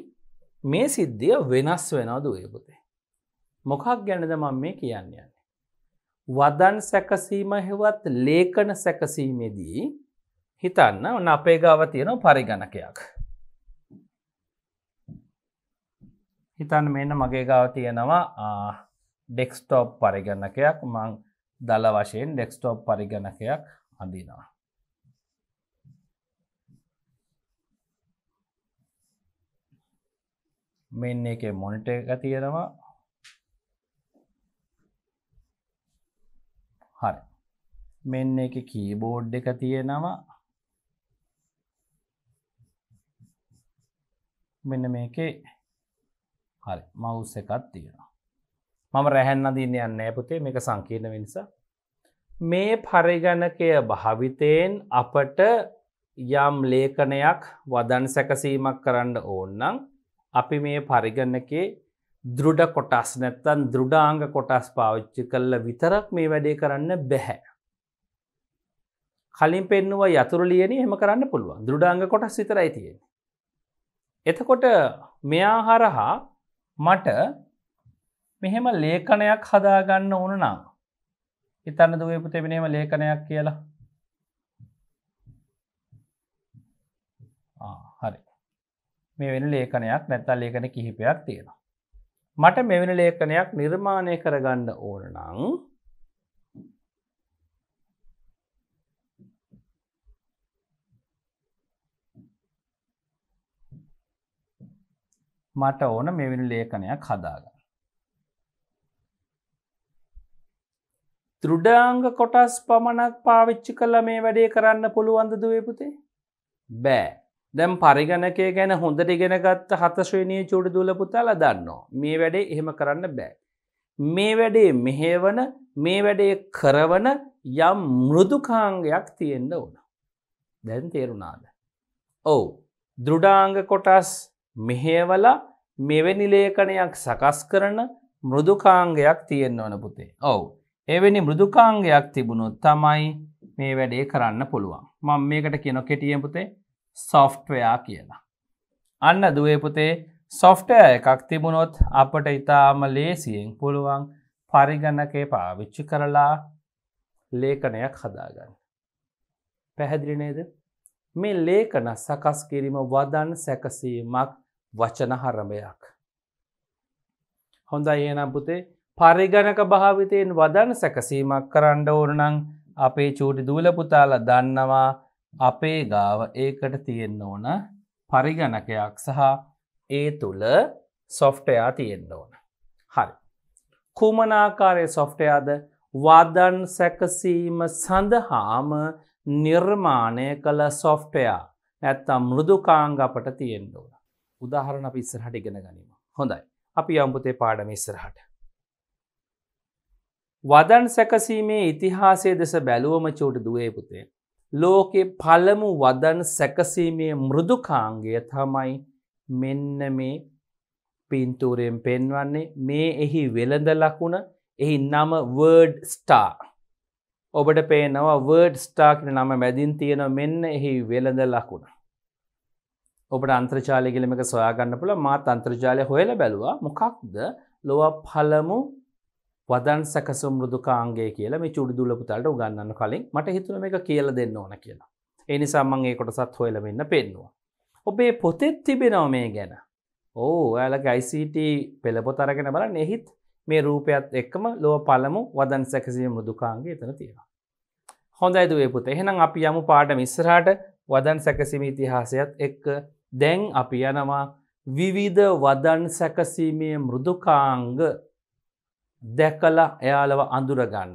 [SPEAKER 1] මේ සිද්ධිය වෙනස් වෙනවා දුවයපුතේ. මොකක් ගැනද මම මේ කියන්න යන්නේ. වදන් සැකසීම හෙවත් ලේකන සැකසීමේදී හිතන්න ඔන්න අපේ ගාව තියෙන පරිගණකයක්. හිතන්න මෙන්න මගේ ගාව තියෙනවා ඩෙක්ස්ටෝප් පරිගණකයක් මං දල වශයෙන් ඩෙක්ස්ටෝප් පරිගණකයක් අඳනවා. මෙන්න එකේ මොනිටර් එක තියෙනවා හරි මෙන්න එකේ කීබෝඩ් එක තියෙනවා මෙන්න මේකේ හරි මවුස් එකක් තියෙනවා මම රැහැන් අදින්න යන්නේ පුතේ මේක සංකීර්ණ වෙනස මේ පරිගණකය භාවිතයෙන් අපට යම් ලේඛනයක් වදන් සැකසීමක් කරන්න ඕන්නම් අපි මේ පරිගන්නකේ දෘඩ කොටස් නැත්තන් දෘඩාංග කොටස් පාවිච්චි කල්ල විතරක් මේ වැඩේ කරන්න බැහැ. කලින් පෙන්නවා යතුර ලියන හෙම කරන්න පුළුවන් දෘඩාංග කොටස් විතරයි තියෙන. එතකොට මෙයා හරහා මට මෙහෙම ලේඛනයක් හදාගන්න ඕන නම් ඉතන්න දුවපු තිබෙනම ලේඛනයක් කියලා මේ වෙන ලේඛනයක් නැත්තල් ලේඛන කිහිපයක් තියෙනවා. මට මෙවැනි ලේඛනයක් නිර්මාණය කරගන්න ඕන නං මට ඕන මෙවැනි ලේඛනයක් හදාගන්න. දෘඩාංග කොටස් පමණක් පාවිච්චි කල්ල මේ වැඩේ කරන්න පුළුවන්ද දුවපුතේ? බෑ දැම් පරිගණකය ගැන හොඳට ඉගෙනගත්ත හතශ්‍රේණය චූඩි දුල පුතාල දන්නවා. මේ වැඩේ එහෙම කරන්න බෑ. මේ වැඩේ මෙහේවන මේ වැඩේ කරවන යම් මෘදුකාංගයක් තියෙන්න්න ඕන. දැන් තේරුණාද. ඔවු දෘඩාංග කොටස් මෙහේවල මෙවැනි ලේඛනයක් සකස් කරන මෘදුකාංගයක් තියෙන්න්න ඕන පුතේ. ඔවු එවැනි මෘදුකාංගයක් තිබුණු තමයි මේ වැඩේ කරන්න පුළුවන්. මං මේකට කියන කෙටියම් පුතේ සොෆ්ටවයා කියලා. අන්න දුවපුතේ සොෆ්ටය එකක් තිබුණොත් අපට ඉතාම ලේසියෙන් පුළුවන් පරිගණකේ පාවිච්චි කරලා ලේඛනයක් හදාගන්න. පැහැදිලිනේද මේ ලේඛන සකස් කිරීම වදන් සැකසීමක් වචන හරමයක්. හොඳ ඒනම් පුතේ පරිගණක භාවිතයෙන් වදන් සැකසීමක් කරන්න ඕනනං අපේ චූටි දූලපුතාල දන්නවා අපේ ගාව ඒකට තියෙන්න ඕන පරිගණකයක් සහ ඒ තුළ සොෆ්ටයා තියෙන්න ඕන. හරි. කුමනාකාරය සොෆ්ටයාද වදන් සැකසීම සඳහාම නිර්මාණය කළ සොෆ්ටයා නැත්තම් මෘදුකාංග අපට තියෙන්න ඕන. උදාහරණ අපි ඉස්සරහට ඉගෙන ගනිම. හොඳයි. අපි අම්පුතේ පාඩම ඉස්සරහට. වදන් සැකසීමේ ඉතිහාසය දෙස බැලුවම චූට දුවේ පුතේ ලෝකෙ පළමු වදන් සැකසීමේ මෘදුකාංගය තමයි මෙන්න මේ පින්තූරයෙන් පෙන්වන්නේ මේ එහි වෙළඳ ලකුණ එහි නම වර්ඩ් ස්ටා. ඔබට පේනවා වර්ඩ් ස්ටාක්න නම මැදින් තියෙන මෙන්න එහි වෙළඳ ලකුණ. ඔබට අන්ත්‍රචාලය කිලිමක සොයාගන්න පුළ මාත් අන්ත්‍රජාලය හොයල බැලවා මොකක්ද ලොව පළමු වදන් සැකසුම් මෘදුකාංගේ කියලා මේ චුඩි දුලපුතලට උගන්නන්න කලින් මට හිතුන එක කියල දෙන්න ඕන කියලා. එනිසා මං ඒ කොටසත් හොයලවෙන්න පෙන්නවා. ඔබේ පොතෙත් තිබෙනව මේ ගැන. ඕ ඇලක ICT පෙළපොතරගෙන බල නෙහිත් මේ රූපයත් එක්කම ලොව පළමු වදන් සැකසිය මෘදුකාන්ගේ එතන තියෙනවා. හොඳයිදුවේ පුත එහෙනම් අපි යමු පාට මිස්සරාට වදන් සැකසිම ඉතිහාසයත් එක්ක දැන් අපි යනවා විවිධ වදන් සැකසීමේ මෘදුකාංග දැකලා එයාලව අඳුරගන්න.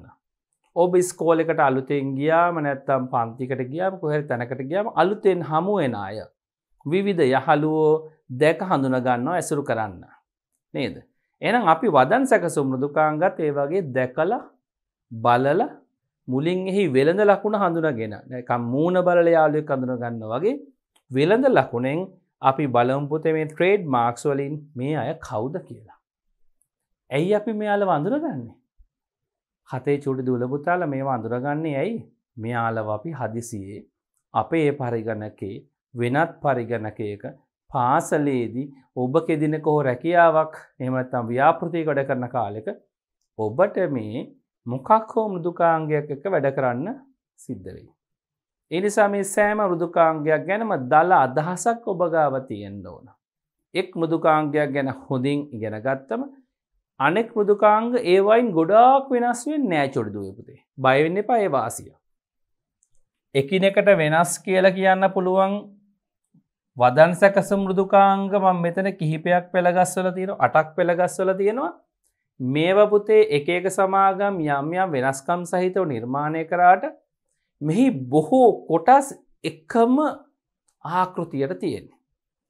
[SPEAKER 1] ඔබ ස්කෝලෙකට අලුතෙන් ගියාම නැත්තම් පන්තිකට ගියාම කොහෙර තැනකට ගියාම අලුතෙන් හමුවෙන අය. විවිධ යහළුවෝ දැක හඳුනගන්නවා ඇසුරු කරන්න. නේද. එනම් අපි වදන් සැකසුම් මෘදුකාංගත් ඒ වගේ දැකල බලල මුලින් එහි වෙළඳ ලකුණ හඳුනගෙන නැකම් මූුණ බලල යාලුවෙක් හඳුනගන්න වගේ වෙළඳ ලකුණෙන් අපි බලම්පුතේ මේ ට්‍රේඩ් මාක්ස්වලින් මේ අය කවුද කියලා. ඇයි අපි මෙයාල වඳුරගන්නේ කතේ චුඩි දුලපුතාල මේ වඳුරගන්නේ ඇයි මෙයාලව අපි හදිසියේ අපේ පරිගණකේ වෙනත් පරිගණකයක පාසලේදී ඔබ කෙදිනක හෝ රැකියාවක් එමත්තම් ව්‍යාපෘතිය ගොඩ කරන කාලෙක ඔබට මේ මොකක් හෝ මෘදුකාංගයක් එක වැඩ කරන්න සිද්ධ වෙයි. එනිසා මේ සෑම රුදුකාංගයක් ගැනම දල අදහසක් ඔබගාව තියෙන්න්න ඕන. එක් මුදුකාංගයක් ගැන හොඳින් ඉගෙනගත්තම අනෙක් මෘදුකාංග ඒවයින් ගොඩාක් වෙනස්ුවෙන් නෑචොඩදුවපුතේ බයවෙන්න එපා ඒවාසිය. එකිනෙකට වෙනස් කියල කියන්න පුළුවන් වදන් සැකස මෘදුකාංග මං මෙතන කිහිපයක් පෙළගස්වල තියෙන අටක් පෙළගස්වල තියෙනවා මේවපුතේ එකක සමාගම් යම්යම් වෙනස්කම් සහිතව නිර්මාණය කරාට මෙහි බොහෝ කොටස් එකම ආකෘතියට තියෙන.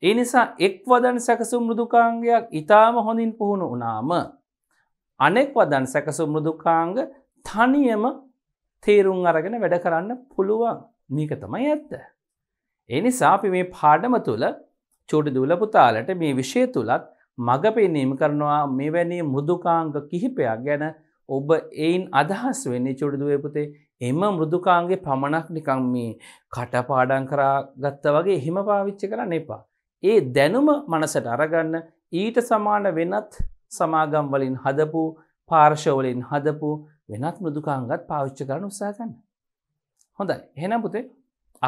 [SPEAKER 1] ඒ නිසා එක්වදන් සැකසු මෘදුකාංගයක් ඉතාම හොඳින් පුහුණු වනාම අනෙක් වදන් සැකසු මෘදුකාංග තනියම තේරුම් අරගෙන වැඩ කරන්න පුළුවන් මේක තමයි ඇත්ත. එනිසා අපි මේ පාඩම තුළ චෝඩි දුලපුතාලට මේ විෂය තුළත් මඟ පෙන්නීම කරනවා මෙවැනි මුදුකාංග කිහිපයක් ගැන ඔබ එයින් අදහස් වෙන්නේ චොඩිදුවපුතේ එම මෘදුකාන්ගේ පමණක් නිකං මේ කටපාඩන් කරා ගත්ත වගේ හිම පාවිච්චි කරන්න එපා. ඒ දැනුම මනසට අරගන්න ඊට සමාන වෙනත් සමාගම් වලින් හදපු පාර්ශවලින් හදපු වෙනත් මෘදුකාංගත් පාවිච්ච කරන උත්සාගන්න. හොඳයි එහෙනපුතේ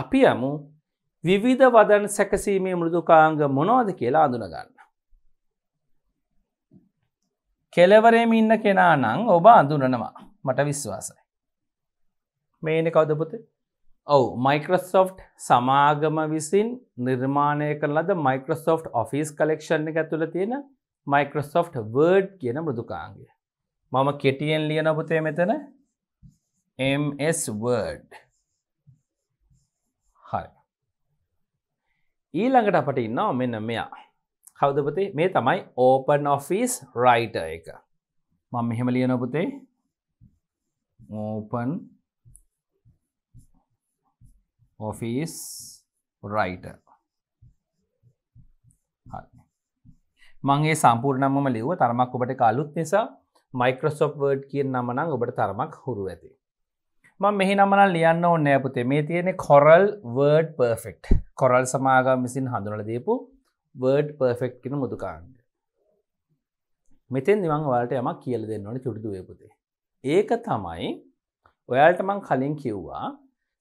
[SPEAKER 1] අපි යමු විවිධ වදන් සැකසීමේ මෘදුකාංග මොනෝද කියලා අඳුනගන්න. කෙලවරේම ඉන්න කෙනා නං ඔබ අඳුනනවා මට විශ්වාසයි. මේන කවදපුතේ ඔව මයිකරොස්ෝ් සමාගම විසින් නිර්මාණය කරලද මයිකරොස්ෝ් ෆිස් කලෙක්ෂණ එක ඇතුළ තියෙන මයිකරොස්ෝ් වර්ඩ් කියන මෘදුකාංගය මම කෙටියෙන් ලියන පුතේ මෙතන MS වර්ඩ් හරි ඊළඟට අපට ඉන්නවා මෙන්න මෙයා කවදපතේ මේ තමයි ඕපන් ඔෆිස් රයිට එක මම මෙහෙම ලියන පුතේ ඕපන් of his writer මගේ සම්පූර්ණම ලිව තරමක් ඔබට කලුත් නිසා මයිකෝසොප් වර්ඩ් කියෙන් නමනං ඔබට තරමක් හුරු ඇති ම මෙහි නමන ලියන්න ඔන්නෑ පුතේ මේ තියෙනෙ කොරල් වර්ඩ් පර්ෆෙක්් කොරල් සමාගම් විසින් හඳුනල දීපු වර්ඩ් පර්ෆෙක්් කෙන මුදුකාන්ග මෙතෙන් නිවං වලට යමක් කියල දෙන්නට චුටුදුවපුතේ ඒක තමයි ඔයාල්ටමං කලින් කිව්වා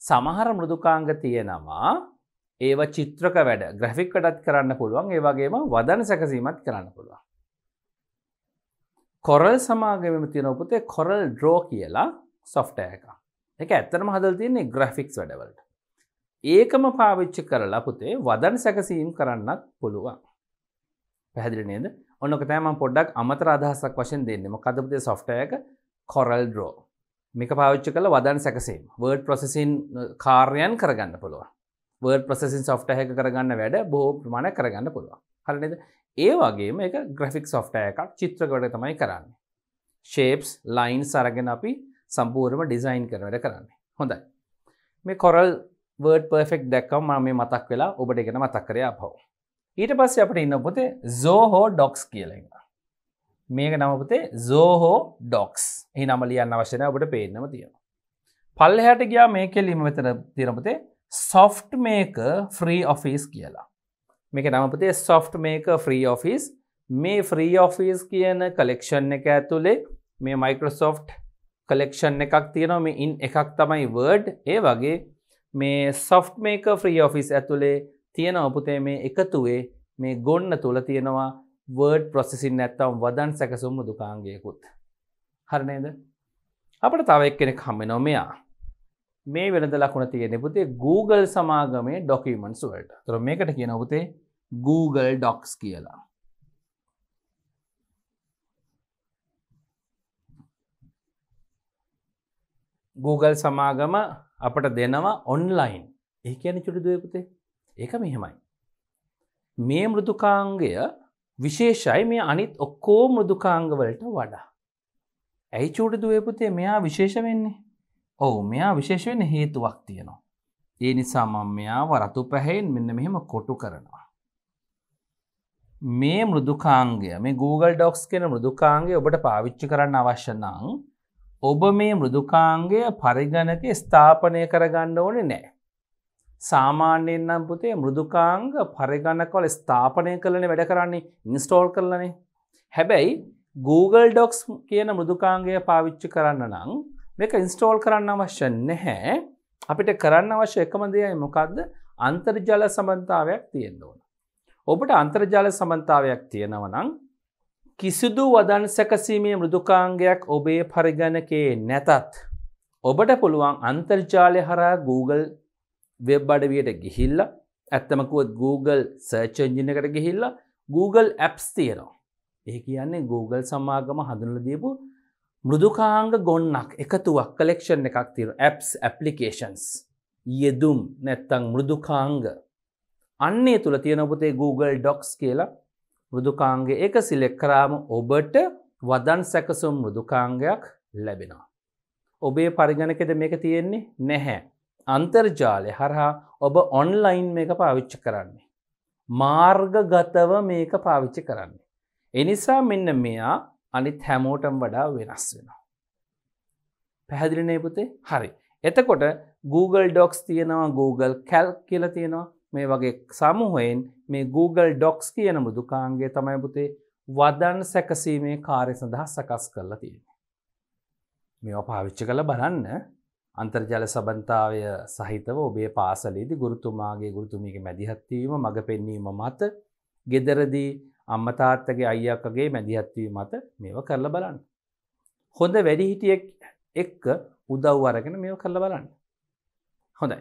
[SPEAKER 1] සමහර මෘදුකාංග තියෙනවා ඒව චිත්‍රක වැඩ ග්‍රෆික්කටත් කරන්න පුළුවන් ඒවගේම වදන සැකසීමත් කරන්න පුළුවන්. කොරල් සමාගම තියෙන උපතේ කොරල් ඩ්‍රෝ කියලා සොෆ්ට එක එක ඇත්තරම හදල් තියන්නේ ග්‍රෆික්ස් වැඩවලට. ඒකම පාවිච්චි කරලා පුතේ වදන් සැකසීම් කරන්නත් පුළුවන්. පැහදිලි නේද ඔන්නක තෑම පොඩ්ඩක් අමතර අදහසක් වශයෙන් දෙන්නම කදපුතේ සොෆ්ට එක කොරල් ඩ්‍රෝ මේක පාවිච්ච කළ වදන් සැකසේම් වර්ඩ් ප්‍රසෙසින් කාර්යන් කරගන්න පුළුව වර්ඩ ප්‍රසෙසින් සොෆ්ටහක කරගන්න වැඩ බෝ ප්‍රමාණ කරගන්න පුළුව හරනද ඒ වගේ මේ ග්‍රෆික් සොෆ්ටය එකක් චිත්‍රකට තමයි කරන්න ශේප්ස් ලයින් සරගෙන අපි සම්පූර්ම ඩිසයින් කරවට කරන්න හොඳයි මේ කොරල් වර්ඩ පර්ෆෙක් දැක්කම් ම මේ මතක් වෙලා ඔබට ගෙන මතක්කරයා පව් ඊට පස්ස අපට ඉන්න පොතේ සෝ හෝ ඩොක්ස් කියලෙන්වා මේක නමපතේ සෝහෝ ඩොක්ස් එහි නම ලියන්න අවශ්‍යන ඔබට පේනම තියෙනවා. පල්ලහැට ගියා මේ කෙල්ලීම වෙතන තිරපතේ සොෆ්ට් මේක ෆ්‍රී ඔෆිස් කියලා. මේක නමපතේ සොෆ්ට් මේක ෆ්‍රී ඔෆිස් මේ ෆ්‍රී ඔෆිස් කියන කලෙක්ෂන් එක ඇතුළේ මේ මයිකෝසොෆ්ට් කලෙක්ෂන් එකක් තියෙනවා මේ ඉන් එකක් තමයි වර්ඩ් ඒ වගේ මේ සොෆ්ට් මේක ෆ්‍රී ඔෆිස් ඇතුළේ තියෙන ඔපුතේ මේ එකතුවේ මේ ගොන්න තුළ තියෙනවා වර්ඩ් ප්‍රොසෙසින් නැත්තම් වදන් සැකසුම් දුකාංගයකුත්. හරණේද අපට තවක් කෙනෙක් හම්මෙනෝ මෙයා මේ වෙළඳ ලකුණ තියෙන පුතේ Google සමාගමේ ඩොකීමන්ස් වලට තොර මේකට කියන පුතේ Google ඩොක්ස් කියලා. Google සමාගම අපට දෙනවා ඔන්ලයින් ඒ කියන චුටි දුවපුතේ ඒක මෙහෙමයි. මේ මෘදුකාංගය විශේෂයි මේ අනිත් ඔක්කෝ මෘදුකාංගවලට වඩා. ඇයි චූඩ දුවපුතේ මෙයා විශේෂ වෙන්නේ ඔවු මෙයා විශේෂවෙන්න හේතුවක් තියෙනවා. ඒ නිසා මං මෙයා වරතු පැහැයින් මෙන්න මෙහෙම කොටු කරනවා. මේ මෘදුකාංගය මේ Google ඩොක්ස් කෙන මෘදුකාංගේ ඔබට පාවිච්චි කරන්න අවශ්‍ය නං ඔබ මේ මෘදුකාංගය පරිගණක ස්ථාපනය කරගන්න ඕනෙ නෑ. සාමාන්‍යයෙන් නම් පුතේ මෘදුකාංග පරිගණකවල ස්ථාපනය කරන වැඩ කරන්නේ ඉන්ස්ටෝල් කරලනේ. හැබැයි Google ඩොක්ස් කියන මෘදුකාංගය පාවිච්චි කරන්න නම් මේක ඉන්ස්ටෝල් කරන්න අවශ්‍ය නැහැ අපිට කරන්න අවශ්‍ය එකමදයයි මොකක්ද අන්තර්ජාල සබන්තාවයක් තියෙන්න ඕන. ඔබට අන්තර්ජාල සමන්තාවයක් තියෙනවනං කිසිදු වදන් සැකසීමේ මෘදුකාංගයක් ඔබේ පරිගණකයේ නැතත් ඔබට පුළුවන් අන්තර්ජාලය හරා Google වෙබ් අඩවියට ගිහිල්ල ඇත්තමකුවත් Google සර්චෙන්ජිනකට ගිහිල්ල Google Apps තියෙනවා. ඒ කියන්නේ Google සමාගම හඳුනල දීපු මෘදුකාංග ගොන්නක් එකතුවක් කලෙක්ෂන් එකක් තිර apps applications යෙදුම් නැත්තං මෘදුකාංග අන්නේ තුළ තියෙනපුතේ Google ඩොක්ස් කියලා මෘදුකාංග එක සිලෙක් කරාම ඔබට වදන් සැකසුම් මෘදුකාංගයක් ලැබෙනවා. ඔබේ පරිගණකද මේක තියෙන්නේ නැහැ අන්තර්ජාලය හරහා ඔබ ඔන්ලයින් මේක පාවිච්ච කරන්නේ. මාර්ගගතව මේක පාවිච්චි කරන්නේ. එනිසා මෙන්න මෙයා අනිත් හැමෝටම් වඩා වෙනස් වෙනවා. පැහැදිලිනේ පුතේ හරි. එතකොට Google ඩොක්ස් තියෙනවා Google කැල් කියල තියෙනවා මේ වගේ සමුහයෙන් මේ Google ඩොක්ස් කියන බුදුකාන්ගේ තමයි පුතේ වදන් සැකසීමේ කාරය සඳහා සකස් කරලා තියෙන. මේ පාවිච්චි කළ බලන්න අන්තර්ජාල සබන්තාවය සහිතව ඔබේ පාසලේදි ගුරුතුමාගේ ගුරුතුමීගේ මැදිහත්වීම මඟ පෙන්වීම මත ගෙදරදී අම්මතාත්තගේ අයියක්කගේ මැදිහත්වී මත මේව කරල බලන්න. හොඳ වැඩිහිටියෙක් එක්ක උදව් අරගෙන මේව කරල බලන්න. හොඳයි.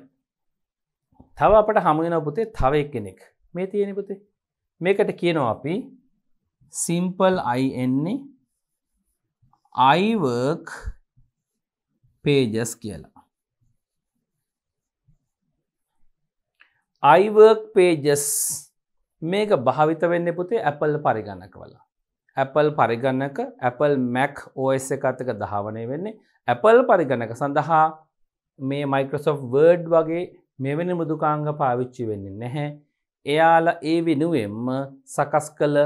[SPEAKER 1] තව අපට හමුවෙන පුතේ තව එක් කෙනෙක් මේ තියෙන පුතේ මේකට කියනවා අපි සිම්පල් අයි එන්නේ අයිවර්ක් pages කියලා. iWork pages මේක භාවිත වෙන්න පුතේ Apple පරිගණක වල. Apple පරිගණක Apple Mac OS එක අතක දහවනය වෙන්නේ Apple පරිගණක සඳහා මේ Microsoft Word වගේ මෙවැනි මුදුකාංග පාවිච්චි වෙන්නේ නැහැ. එයාල ඒ වෙනුවෙන්ම සකස් කළ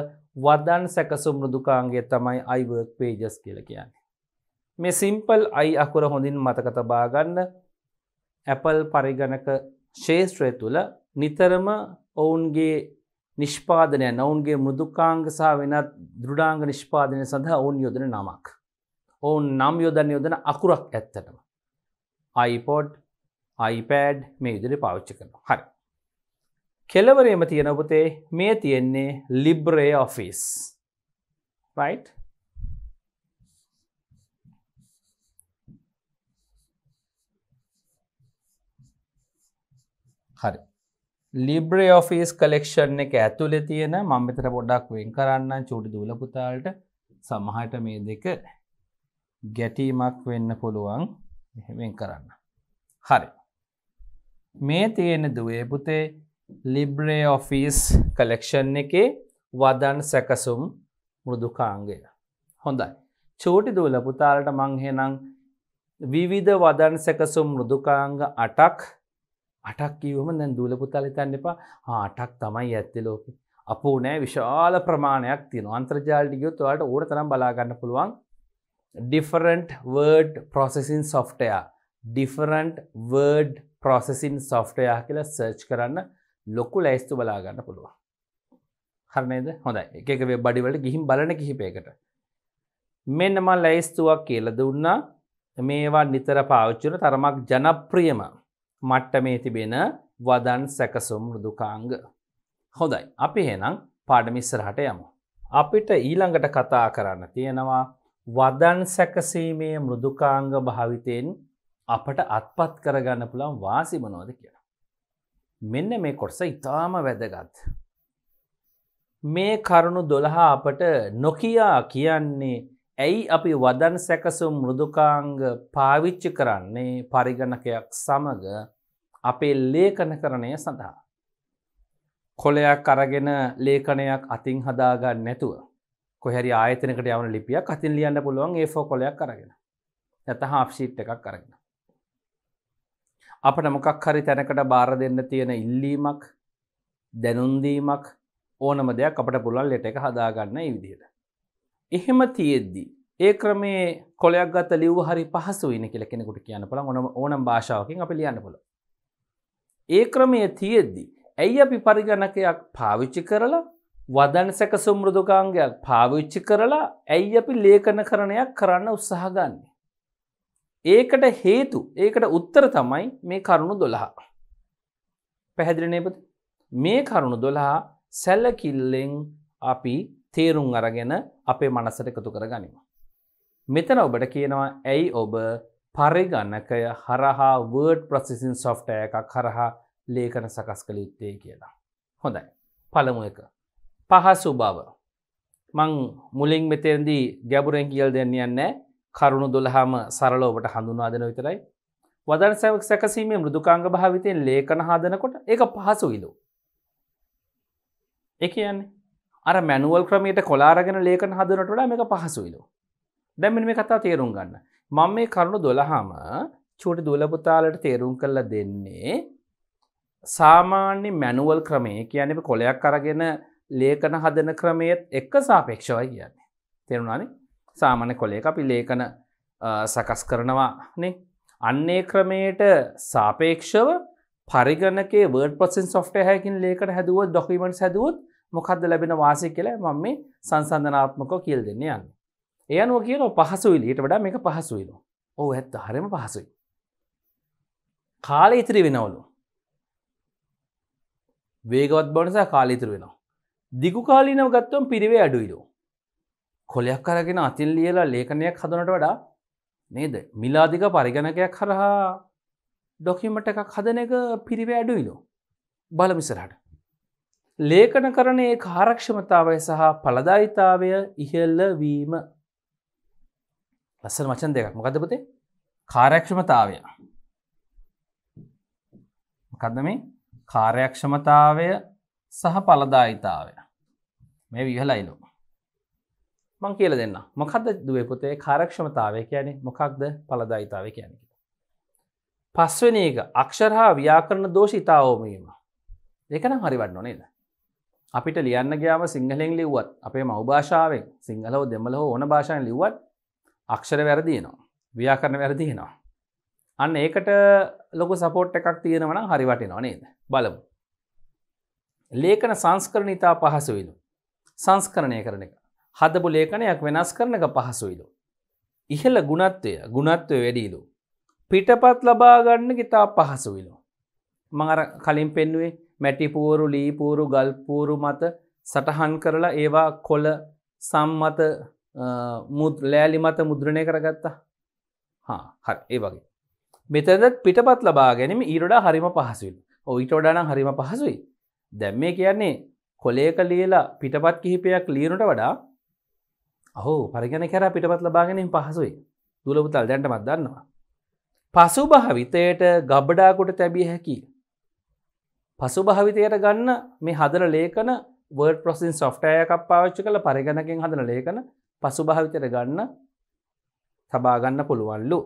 [SPEAKER 1] වදන් සැකසුම් මෘදුකාන්ගේ තමයි අයිවර්ක් පේජස් කියල කියන්නේ. මේ සිම්පල් අයි අකුර හොඳින් මතක තබාගන්න ඇපල් පරිගණක ශේෂත්‍රය තුළ නිතරම ඔවුන්ගේ නිෂ්පාදනය නවුන්ගේ මුදුකාංග සහ වෙනත් දෘඩාංග නිෂ්පාදනය සඳහා ඔවුන් යොදන නමක්. ඔවුන් නම් යොදන්න යොදන අකුරක් ඇත්තටම. අයිපොඩ් අයිපෑඩ් මේ ඉදිරි පාවිච්චි කරන හරි. කෙලවරේම තියෙනපුතේ මේ තියෙන්නේ ලිබ්‍රේ ඔෆිස්. රයිට්? හරි ලිබ්‍රේ ෆිස් කලෙක්ෂන් එක ඇතුලෙ තියෙන මම්බෙතර පොඩක් වෙන් කරන්න චුටි දූලපුතාලට සමහට මේ දෙක ගැටීමක් වෙන්න පුළුවන් එහෙමෙන් කරන්න. හරි. මේ තියෙන දුවේපුතේ ලිබ්‍රේ ඔෆිස් කලෙක්ෂන් එකේ වදන් සැකසුම් මෘදුකාංගය. හොඳයි. චූටි දූලපුතාලට මංහෙනං විවිධ වදන් සැකසුම් මෘදුකාංග අටක් අටක් කිවම දැන් දූල පුතාල තන්න එපා ආටක් තමයි ඇත්තේ ලෝකෙ අපෝ නෑ විශාල ප්‍රමාණයක් තියෙන අන්ත්‍රජාල්ටිගයොත් වාට ඕඩ තරම් බලාගන්න පුළුවන් ඩිෆරන්ට් වර්ඩ් පොසෙසින් සොෆ්ටයා ඩිෆරන්ට් වර්ඩ් පොසෙසින් සොෆ්ටයා කියලා සර්ච් කරන්න ලොකු ලැයිස්තු බලාගන්න පුළුවන් හරනේද හොඳයි එක වෙබ් බඩිවලට ගිහිම් බලන කිහිපයකට මෙන්නම ලැයිස්තුවක් කියල දුන්නා මේවා නිතර පාවිච්චන තරමක් ජනප්‍රියම මට්ටමේ තිබෙන වදන් සැකසුම් මෘදුකාංග. හොඳයි අපි හෙනම් පාඩමිස්සරහට යමු. අපිට ඊළඟට කතා කරන්න තියෙනවා වදන් සැකසීමේ මෘදුකාංග භාවිතයෙන් අපට අත්පත් කරගන්න පුළන් වාසිමනෝද කියලා. මෙන්න මේ කොටස ඉතාම වැදගත්. මේ කරුණු දොළහා අපට නොකයා කියන්නේ ඇයි අපි වදන් සැකසුම් මෘදුකාංග පාවිච්චි කරන්නේ පරිගණකයක් සමඟ අපේ ලේඛන කරණය සඳහා. කොලයක් අරගෙන ලේඛනයක් අතින් හදාගන්න නැතුව කොහැරි ආයතනකට යවන ලිපියක් අතින් ලියන්න පුළුවන් ඒ ෆෝ කොලයක් කරගෙන නැත හාප්ෂීට් එකක් කරගෙන. අපට මොකක් හරි තැනකට බාර දෙන්න තියෙන ඉල්ලීමක් දැනුන්දීමක් ඕනම දෙයක් අපට පුළුවන් ලෙට එක හදාගන්න ඉවිදිට. එහෙම තියෙද්දි. ඒ ක්‍රමේ කොලයක් ගත ලිව් හරි පහසු වෙන කියල කෙනෙකුට කියන්න පුළන් ඕන ඕනම් භාෂාවකින් අපි ලියන්න පුළ. ඒ ක්‍රමය තියෙද්දි. ඇයි අපි පරිගණකයක් පාවිච්චි කරලා වදන් සැක සුම්ෘදුකාංගයක් පාවිච්චි කරලා ඇයි අපි ලේඛන කරණයක් කරන්න උත්සාහගන්නේ. ඒකට හේතු ඒකට උත්තර තමයි මේ කරුණු දොළහා. පැහැදිලි නේපති මේ කරුණු දොළහා සැලකිල්ලෙන් අපි තේරුම් අරගෙන අපේ මනසට එකතු කර ගනිම. මෙතන ඔබට කියනවා ඇයි ඔබ පරිගන්නකය හරහා වර්ඩ් ප්‍රසිසින් සොෆ්ටය එකක් හරහා ලේකන සකස් කළ යුත්තේ කියලා. හොඳයි. පළමු එක. පහසු බව. මං මුලින් මෙතෙරදී ගැබුරෙන් කියල් දෙන්න යන්න කරුණු දොළහම සරල ඔබට හඳුනා දෙන විතරයි. වදන් සැවක් සැකසීමේ මෘදුකාංග භාවිතයෙන් ලේකන හදනකොට ඒ පහසු විලු. එක කියන්නේ අර මැනුවල් ක්‍රමයට කොලාරගෙන ලේකන හදනට වඩා මේක පහසුයිලෝ. දැන් මේ කතා තේරුම් ගන්න. මම මේ කරුණු 12ම චූටි දුවලපුතාලට තේරුම් කරලා දෙන්නේ සාමාන්‍ය මැනුවල් ක්‍රමේ කියන්නේ කොලයක් අරගෙන ලේකන හදන ක්‍රමයත් එක්ක සාපේක්ෂවයි කියන්නේ. තේරුණානි සාමාන්‍ය කොලේ අපි ලේකන සකස් කරනවා නේ අන්නේ ක්‍රමයට සාපේක්ෂව පරිගණකේ වර්ඩ පසින් සොෆ්ට හැකින් ලේකට හැදුවත් ඩොකිමට හැදුවත් මොකක්ද ලැබෙන වාසය කියලා මම මේ සංසන්ධනාත්මකෝ කියල් දෙන්න යන්න. ඒ අනුව කියන පහසු විලියට වඩා මේක පහසුයිලු. ඕ ඇත්ත හරම පහසුයි. කාලය ඉතිරි වෙනවලු. වේගවත් බවනිසා කාලය ඉතුරු වෙනවා. දිගු කාලීනව ගත්තවම් පිරිවේ අඩුයිලු. කොලයක් කරගෙන අතින් ලියලා ලේඛනයක් හදනට වඩා නේද මිලාදික පරිගණකයක් හරහා ඩොකිමට එකක් හදන එක පිරිවේ අඩුයිලු. බලමිසරහට. ලේඛන කරණයේ කාරක්ෂමතාවය සහ පලදායිතාවය ඉහල්ලවීම ලස්සන වචන් දෙකක් මොකදපතේ කාරක්ෂමතාවය කද මේ කාර්යක්ෂමතාවය සහ පලදායිතාවය මේ විහලයිලු මං කියල දෙන්න මොකක්ද දුවේ පොතේ කාරක්ෂමතාවය කියන්නේ මොකක්ද පලදායිතාවය කියන පස්වනක අක්ෂර හා ව්‍යාකරණ දෝෂ ඉතාවෝමීම ඒකනම් හරිවන්න නොනේද අපිට ලියන්න ගාව සිංහලෙන් ලිව්වත් අපේ මවභාෂාවෙන් සිංහලෝ දෙමලහෝ ඕන භාෂාවෙන් ලිව්වත් අක්ෂර වැරදිනවා ව්‍යාකරණ වැරදිනවා අන්න ඒකට ලොකු සපෝට් එකක් තියෙනවන හරිවටිනවා නේද බලමු ලේඛන සංස්කරණ ඉතා පහසුවිලු සංස්කරණය කරන එක හදපු ලේඛනයක් වෙනස් කරන එක පහසුවිලු ඉහළ ගුණත්වය ගුණත්වය වැඩීලු පිටපත් ලබාගන්න ඉතා පහසුවිලු මඟර කලින් පෙන්නුවේ මැටිපූරු ලීපූරු ගල්පූරු මත සටහන් කරලා ඒවා කොල සම්මත ලෑලි මත මුද්‍රණය කරගත්තා හා හරි ඒ වගේ. මෙතදත් පිටපත් ලබා ගැනීම ඊරඩා හරිම පහසුවිල් ඔයිටෝඩාන හරිම පහසුයි දැම් මේ කියන්නේ කොලේක ලියලා පිටපත් කිහිපයක් ලීරුට වඩා ඔහු පරිගණ කර පිටපත් ලබාගෙනින් පහසුයි දුලපුතල් දැන්ට මත් දන්නවා. පසු භාවිතයට ගබ්බඩාකොට තැබිය හැකි පසු භාවිතයට ගන්න මේ හදර ලේකන වර්ඩ ප්‍රසින් සොෆ්ටයකක් පාවිච්චි කළ පරිගණකින් හදන ලේකන පසු භාවිතයට ගන්න තබාගන්න පුළුවන්ලු.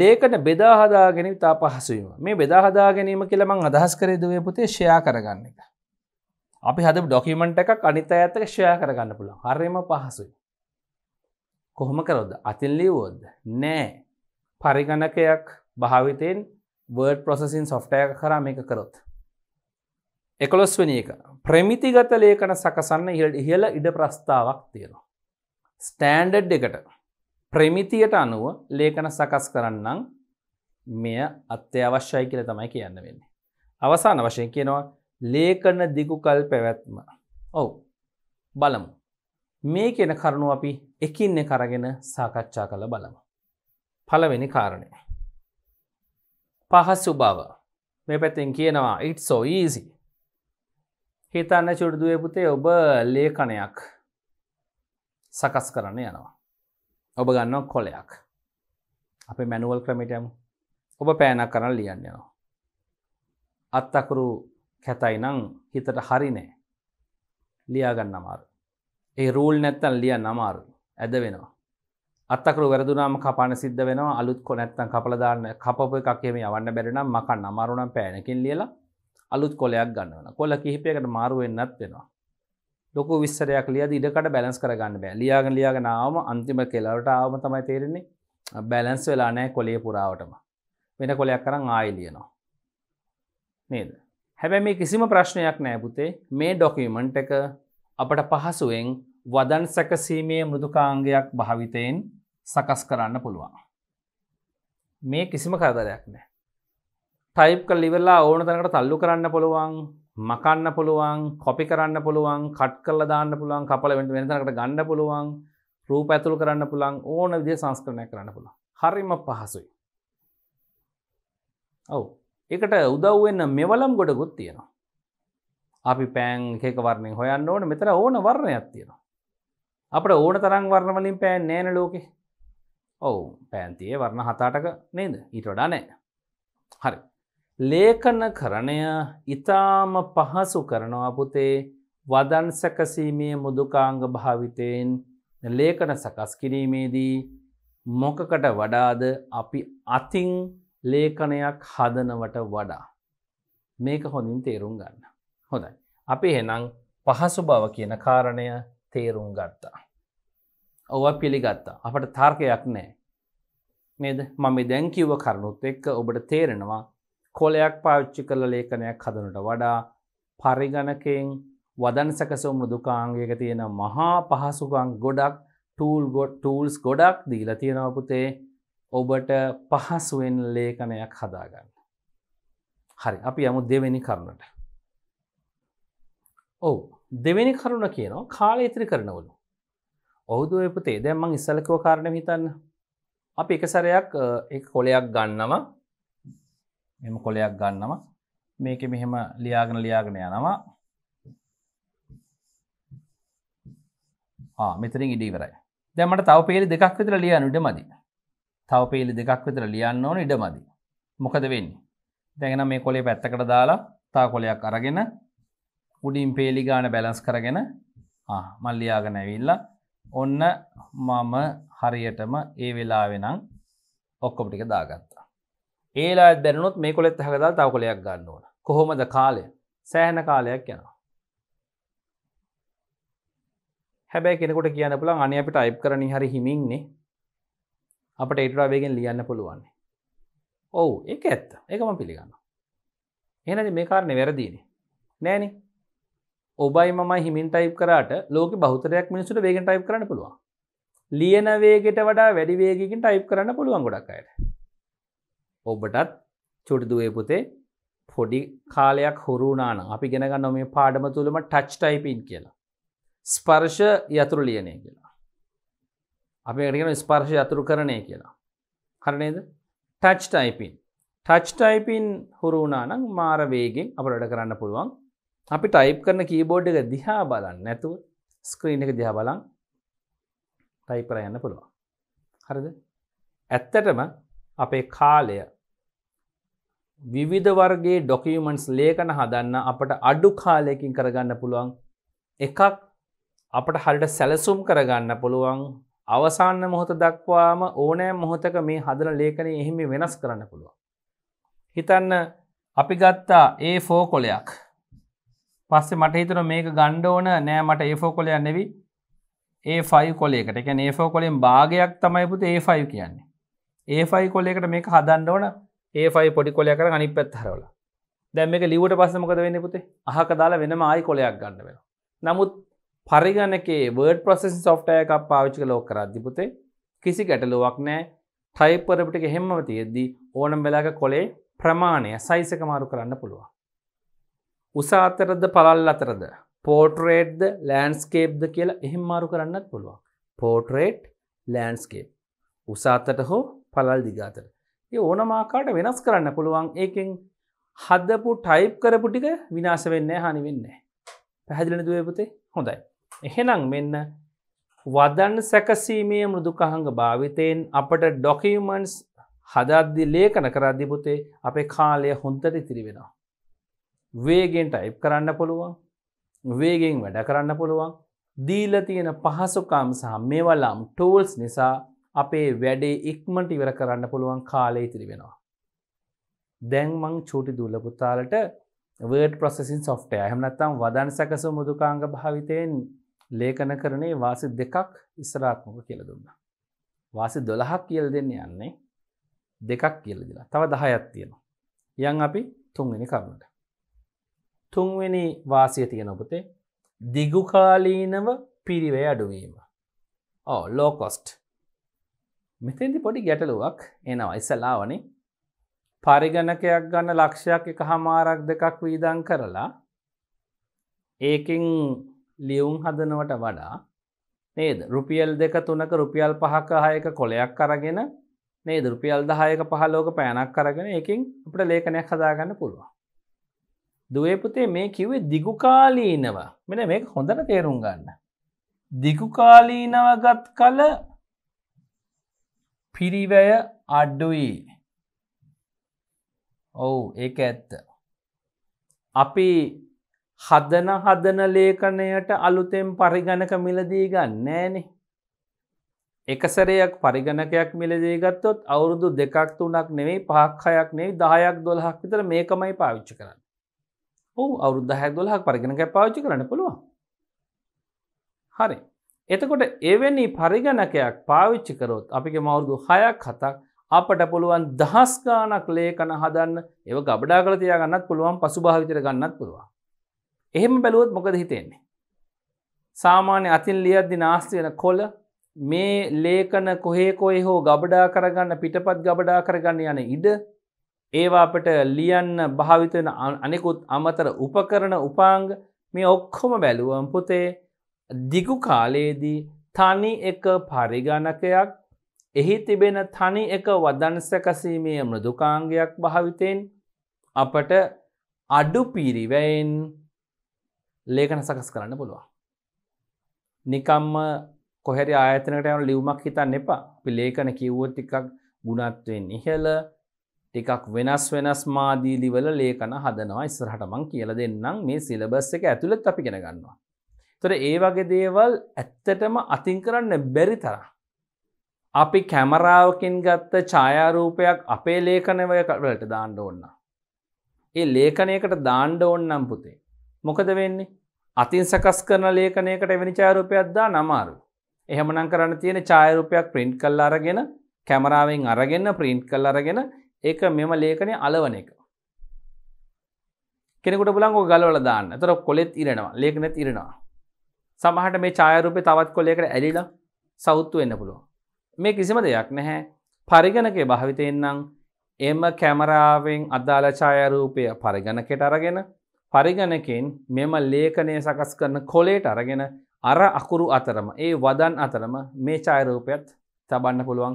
[SPEAKER 1] ලේකන බෙදාහදා ගැනීම තා පහසුවීම මේ බෙදාහදා ගැනීම කියලමං අදහස් කරේදවේ පුතේ ෂයා කරගන්න එක. අපි හද ඩොකිමට එකක් අනිත ඇත්තක ෂයා කරගන්න පුළුව හරම පහසුයි. කොහොම කරොද අතින් ලිවෝද නෑ පරිගණකයක් භාවිතයෙන් වර්ඩ ප්‍රසසින් සොෆ්ටය කරා මේක කරොත්. එකොළොස්වනි එක ප්‍රමිතිගත ලේකන සකසන්න ඉහල ඉඩ ප්‍රස්ථාවක් තියෙනවා. ස්ටෑන්ඩඩ් එකට ප්‍රමිතියට අනුව ලේකන සකස් කරන්නම් මෙය අත්‍යවශ්‍යයි කියල තමයි කියන්න වෙන්නේ. අවසාන වශයෙන් කියනවා ලේකන දිගුකල් පැවැත්ම. ඔව් බලමු. මේ කියන කරුණු අපි එකින්න කරගෙන සාකච්ඡා කළ බලමු. පලවෙනි කාරණය. පහස්සු බව මේ පැත්තෙන් කියනවා ඉට් සෝ ඊසි හිතන්න චුඩුදුවේ පුතේ ඔබ ලේඛනයක් සකස් කරන්න යනවා. ඔබ ගන්න කොලයක්. අපේ මැනුවල් ක්‍රමිටයම ඔබ පෑනක් කරන්න ලියන්න යනවා. අත් අකුරු කැතයි නං හිතට හරිනෑ ලියාගන්න අමාරු. ඒ රූල් නැත්තන් ලිය නමාරු ඇද වෙනවා. අත්තකරු වැරදුනාම කපාන සිද්ධ වෙනවා අලුත් කො නැත්තන් කපලදාන්න කපපු එකක්කෙම යවන්න බැරිනම් මකන්න අමාරුනම් පෑනකින් ලියලා අලුත් කොලයක් ගන්නවන කොල කිහිපයකට මාරුවෙන්න්නත් වෙනවා. ලොකු විස්සරයක් ලියද ඉඩකට බැලස් කරගන්න බෑ ලියාග ලියගෙනාවම අන්තිම කෙලවට ආවම තමයි තේරෙන්නේ බැලන්ස් වෙලා නෑ කොලේ පුරාවටම වෙන කොලයක් කරන්න ආයිලියනවා. නේද. හැබැ මේ කිසිම ප්‍රශ්නයක් නෑපුතේ මේ ඩොකීමන්ට් එක අපට පහසුවෙන් වදන් සැකසීමේ මෘදුකාංගයක් භාවිතයෙන් සකස් කරන්න පුළුවන්. මේ කිසිම කරදරයක් නෑ. ටයිප් කල් ඉවෙල්ලා ඕන තැනකට තල්ලු කරන්න පුළුවන් මකන්න පුළුවන් කොපි කරන්න පුළුවන් කට් කල්ල දාන්න පුළුවන් කපල වෙන්ට වෙනතනකට ගණඩ පුළුවන් රූප ඇතුළු කරන්න පුළන් ඕන විදේ සංස්කරණය කරන්න පුළන් හරිම පහසුයි ඔවු එකට උදව්වෙන්න මෙවලම් ගොඩකුත් තියෙනවා අපි පෑන් එකක වරණින් හොයන්න ඕන මෙතර ඕන වර්ණයක් තියෙනවා. අපට ඕන තරං වර්ණවලින් පෑන් නෑන ලෝකෙ ඔවු පෑන්තියේ වර්ණ හතාටක නේද ඊට වඩා නෑ හරි ලේඛන කරණය ඉතාම පහසු කරනවා පුතේ වදන් සැකසීමේ මුදුකාංග භාවිතයෙන් ලේඛන සකස් කිරීමේදී මොකකට වඩාද අපි අතින් ලේඛනයක් හදනවට වඩා. මේක හොඳින් තේරුම් ගන්න. හොඳයි. අපි හෙනම් පහසු බව කියන කාරණය තේරුම් ගත්තා. ඔව පිළිගත්තා අපට තර්කයක් නෑ. නේද මම දැන්කිව කරුණුත් එක්ක ඔබට තේරෙනවා කොලයක් පාවිච්චි කරල ලේඛනයක් හදනට වඩා පරිගණකෙන් වදන් සැකසුම් මෘදුකාංගයක තියෙන මහා පහසුකං ගොඩක් ටූල් ගොඩ ටූල්ස් ගොඩක් දීලා තියෙනවපුතේ ඔබට පහසුවෙන් ලේඛනයක් හදාගන්න. හරි අපි යමු දෙවෙනි කරුණට. ඔවු දෙවෙනි කරුණ කියනවා කාලය ඉතිරි කරනවලු. ඔහුද එපතේ දැම්මං ඉස්සලකව කාරණ හිතන්න. අපි එකසරයක් එක් කොලයක් ගන්නවා මෙම කොලයක් ගන්නවා මේක මෙහෙම ලියාගෙන ලියාගෙන යනවා මෙතරින් ඉඩීවරයි දැමට තව පේලි දෙකක් විතර ලියන්න ඉඩ මදි තව පේලි දෙකක් විතර ලියන්න ඕන ඉඩ මදි මොකද වෙන්නේ දැගෙන මේ කොලේ පැත්තකට දාලා තා කොලයක් අරගෙන උඩින් පේලි ගාන බැලන්ස් කරගෙන මල්ලියාගෙන ඇවිල්ලා ඔන්න මම හරියටම ඒ වෙලා වෙනම් ඔක්කොපටික දාගත් ඒලා දැනුත් මේ කොළෙත් හකදල් තව කොළයක් ගන්න ඕන කොහොමද කාලය සෑහන කාලයක් යනවා හැබැ කෙනෙකුට කියන පුළන් අනි අපිට අයිප් කරන හරි හිමින්නේ අපට ඒටරාවේගෙන් ලියන්න පුළුවන්නේ ඔවු එක ඇත්ත එකම පිළිගන්න එනද මේ කාරණය වැරදිීන නෑන ඔබයි මම හිමින් ටයිප් කරට ලෝක බෞතරයක් මිනිසුට වේගෙන් ටයිප් කරන්න පුළුවන් ලියන වේගෙට වඩා වැඩි වේගකින් ටයිප් කරන්න පුළුවන් ගොඩක් අයට ඔබටත් චුටිදුවේ පුතේ පොඩි කාලයක් හොරුණාන අපි ගෙනගන්න මේ පාඩම තුළම ටච් ටයිපන් කියලා. ස්පර්ෂ යතුරු ලියනය කියලා. අපි ගඩගෙන ස්පර්ෂ යතුරු කරණය කියලා. කරනේද ටච් ටයිපන් ටච් ටයිපන් හුරුුණානම් මාර වේගෙන් අපට කරන්න පුළුවන් අපි ටයිප් කරන කීබෝඩ් එක දිහා බලන්න නැතුව ස්ක්‍රීන් එක දිහා බලන් ටයිපර යන්න පුළුවන් හරිද ඇත්තටම අපේ කාලය විවිධ වර්ගේ ඩොකමන්ස් ලේකන හදන්න අපට අඩු කාලයකින් කරගන්න පුළුවන් එකක් අපට හල්ට සැලසුම් කරගන්න පුළුවන් අවසාන්න මොහොත දක්වාම ඕනෑ මොහොතක මේ හදන ලේකනය එහෙම වෙනස් කරන්න පුළුවන්. හිතන්න අපි ගත්තා ඒ ෆෝ කොලයක් පස්සේ මට හිතර මේක ගණ්ඩ ඕන නෑ මට ඒෆෝ කොලයන්නෙවි ඒ ෆයි කොලේකට එක ඒෆෝ කොලෙන් භාගයක් තමයිපුත ඒ ෆයි කියන්නේ ඒෆයි කොලෙකට මේක හදන්න ඕන ඒෆයි පොඩි කොලය කර ගනි පැත්හරවල දැම් එක ලිවට පස්සමකද වෙන්න පුතේ අහක දාලා වෙනම ආයි කොලයක් ගන්න වෙන නමුත් පරිගණකේ වර්ඩ ප්‍රසෙන් සොෆ්ටය එකක් පාවිච්චි ලෝක කරද්දිපුතේ කිසි ගැටලුවක් නෑ ටයිපරපිට හෙම්ම තියෙද්දී ඕනම් වෙලාක කොලේ ප්‍රමාණය සයිසක මාරු කරන්න පුළුවන් උසා අතරද පලල් අතරද පෝටරේට්ද ලෑන්ස්කේප්ද කියලා එහෙම් මාරු කරන්නත් පුළුවන් පෝටරේට් ලෑන්ස්කේප් උසාතට හෝ පලල් දිගාතර. ඒ ඕනමාකාට වෙනස් කරන්න පුළුවන් ඒකෙන් හදපු ටයිප් කරපු ටික විනාශ වෙන්න හනි වෙන්න. පැහැදිලෙන දුවපතේ හොඳයි. එහෙනම් මෙන්න වදන් සැකසීමේ මෘදුකහංග භාවිතයෙන් අපට ඩොකමන්ස් හදද්දි ලේකන කරද්දිපුතේ අපේ කාලය හොන්තට තිරිවෙනවා. වේගෙන් ටයිප් කරන්න පුළුවන් වේගෙන් වැඩ කරන්න පුළුවන් දීල තියෙන පහසුකම් සහ මේවලම් ටෝල්ස් නිසා අපේ වැඩේ ඉක්මට ඉවර කරන්න පුළුවන් කාලය ඉතිරි වෙනවා. දැන්මං චූටි දුල්ලපුතාලට වර්ඩ ප්‍රසෙසින් සොෆ්ටය හමනත්තම් වදන් සැකස මුදුකාංග භාවිතයෙන් ලේඛන කරනේ වාසි දෙකක් ඉස්සරාත්මක කියල දුන්න. වාසි දොළහක් කියල් දෙන්න යන්නේ දෙකක් කියල දිලා තව දහයත් තියෙනවා. යන් අපි තුන්වෙනි කරුණට. තුන්වෙනි වාසිය තියෙන ඔපතේ දිගුකාලීනව පිරිවේ අඩුවීම. ඕ oh, ලෝකොස්ට් මෙතෙදි පොඩි ගැටලුවක් එනවා ඉසලාවනේ පරිගණකයක් ගන්න ලක්ෂයක් එක හමාරක් දෙකක් වීදන් කරලා ඒකින් ලියවුම් හදනවට වඩා නේද රුපියල් දෙක තුනක රුපියල් පහක හයක කොලයක් කරගෙන නේ දුරුපියල් දහයක පහලෝක පෑනක් කරගෙන එකින් අපට ලේඛනයක් හදාගන්න පුළුවන්. දුවේපුතේ මේ කිව්වේ දිගුකාලීනව මෙන මේක හොඳට තේරුම් ගන්න. දිගුකාලීනවගත් කල පිරිවැය අඩුයි ඔවු ඒක ඇත්ත අපි හදන හදන ලේඛනයට අලුතෙන් පරිගණක මිලදී ගන්නෑනේ එකසරයක් පරිගණකයක් මිලදී ගත්තොත් අවුරුදු දෙකක් තුනක් නෙවෙයි පහක්හයක් නෙවෙයි දහයක් දොළහක් විතර මේකමයි පාවිච්චි කරන්න ඔහු අවුරුද්ධහයක් දොළහක් පරිගණක පාවිච්චි කරන්න පුළුවන් හරි එතකොට එවැනි පරිගණකයක් පාවිච්චි කරොත් අපික මවුරුදු හයක් හතක් අපට පුළුවන් දහස්ගානක් ලේකන හදන්න ඒව ගබඩා කළ තියාගන්නත් පුළුවන් පසු භාවිතර ගන්නත් පුළුවන්. එහෙම බැලුවොත් මොකද හිතෙන්නේ. සාමාන්‍ය අතින් ලියද්දි නාස්ති වෙන කොල මේ ලේකන කොහේ කොයි හෝ ගබඩා කරගන්න පිටපත් ගබඩා කරගන්න යන ඉඩ ඒවා අපට ලියන්න භාවිතන අනෙකුත් අමතර උපකරන උපාංග මේ ඔක්කොම බැලුවම් පුතේ දිගු කාලයේදී තනි එක පරිගණකයක් එහි තිබෙන තනි එක වදන්සැකසීමේ මෘදුකාංගයක් භාවිතයෙන් අපට අඩු පිරිවයෙන් ලේකන සකස් කරන්න පුළුවන්. නිකම්ම කොහැරි ආයතනකට යන ලිවමක් හිතන්න එපා පිලේකන කිව්වොත් ටිකක් ගුණත්වෙන් ඉහල ටිකක් වෙනස් වෙනස් මාදීලිවල ලේකන හදනවා ඉස්සරහටමං කියල දෙන්නම් මේ සිලබස් එක ඇතුළත් අපි ගෙන ගන්නවා. තොර ඒ වගේ දේවල් ඇත්තටම අතින් කරන්න බැරි තරම්. අපි කැමරාවකින් ගත්ත ඡායාරූපයක් අපේ ලේඛනවයකට දාන්න ඕන්න. ඒ ලේඛනයකට දාණ්ඩ ඕන්නම් පුතේ. මොකද වෙන්නේ අතින් සකස් කරන ලේඛනයකට එවැනි ඡායරූපයක් දා නමාරු. එහෙමනම් කරන්න තියෙන ඡායරූපයක් print කරලා අරගෙන කැමරාවෙන් අරගෙන print කරලා අරගෙන ඒක මෙම ලේඛනය අලවන එක. කෙනෙකුට පුළුවන් ඔක ගලවලා දාන්න. එතකොට කොලෙත් ඉරෙනවා, ලේඛනෙත් ඉරෙනවා. සමහට මේ චායරූපය තවත් කොලයකට ඇලිලා සෞත්තු වෙන්න පුළුව. මේ කිසිම දෙයක් නැහැ පරිගණකය භාවිතයෙන්න්නම් එම කැමරාවෙන් අදාළ ඡායරූපය පරිගණකයට අරගෙන පරිගණකෙන් මෙම ලේඛනය සකස් කරන කොලේට අරගෙන අර අකුරු අතරම ඒ වදන් අතරම මේ ඡායරූපයත් තබන්න පුළුවන්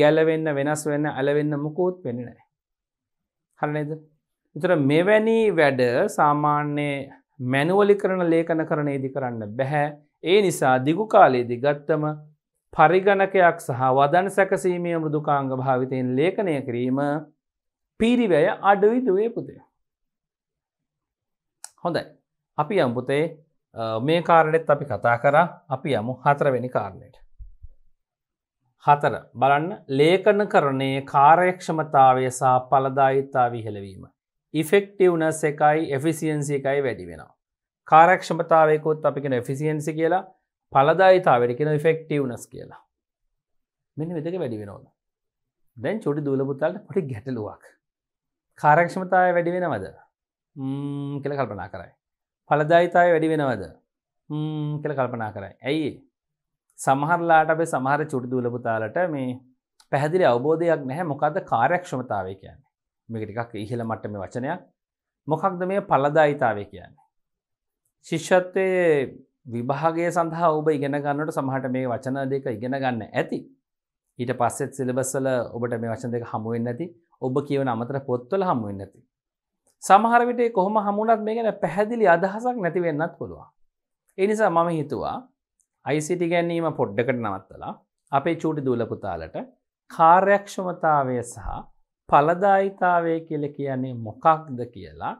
[SPEAKER 1] ගැලවෙන්න වෙනස් වෙන්න ඇලවෙන්න මුකුත් වෙන්නේ නැහැ. හරි නේද? ඒතර මෙවැනි වැඩ සාමාන්‍ය මැනුවලි කරන ලේඛන කරණයේදි කරන්න බැහැ. ඒ නිසා දිගු කාලයේදි ගත්තම පරිගණකයක් සහ වදන් සැකසීමේ මෘදුකාංග භාවිතයෙන් ලේඛනය කිරීම පිරිවැය අඩුයි දුවේ පුතේ. හොඳයි. අපි අම්පුතේ මේ කාරණෙත් අපි කතා කර අපි යමු හතරවෙනි කාරණයට. හතර බලන්න ලේකන කරණයේ කාර්යක්ෂමතාවය සහ පලදායිත්තා විහෙලවීම. ඉෆෙක්ටවනස් එකයි එෆිසියන්සි එකයි වැඩි වෙනවා. කාරක්ෂමතාවයකොත් අපිකෙන එෆිසියන්සි කියලා පලදායිතාවැඩිකෙන ඉෆෙක්ටවනස් කියලා. මෙන්න විදක වැඩි වෙනවද. දැන් චොඩි දූලපුතාලට පොටි ගැටලුවක්. කාරක්ෂමතාය වැඩි වෙනවද කළ කල්පනා කරයි. පලදායිතාය වැඩි වෙනවද කළ කල්පනා කරයි. ඇයි සමහරලාට අපේ සමහර චුටි දූලපුතාලට මේ පැහදිලි අවබෝධයක් නැහැ මොකද කාරක්ෂමතාවය කියන්න. මේක ටිකක් ඉහළ මට්ටම වචනයක් මොකක්ද මේ පලදායිතාවය කියන්නේ. ශිෂ්‍යත්වය විභාගය සඳහා ඔබ ඉගෙන ගන්නට සමහට මේ වචන දෙක ඉගෙන ගන්න ඇති. ඊට පස්සෙත් සිලබස්වල ඔබට මේ වචන දෙක හමුවෙන් නැති ඔබ කියවන අමතර පොත්වල හමුවෙන් නැති. සමහරවිට කොහොම හමුණත් මේ ගැන පැහැදිලි අදහසක් නැතිවෙන්නත් පුළුවන්. එනිසා මම හිතුවා අයිසිට ගැන්නීම පොඩ්ඩකට නවත්තලා අපේ චූටි දූලපුතාලට කාර්යක්ෂමතාවය සහ පලදායිතාවය කියල කියන්නේ මොකක්ද කියලා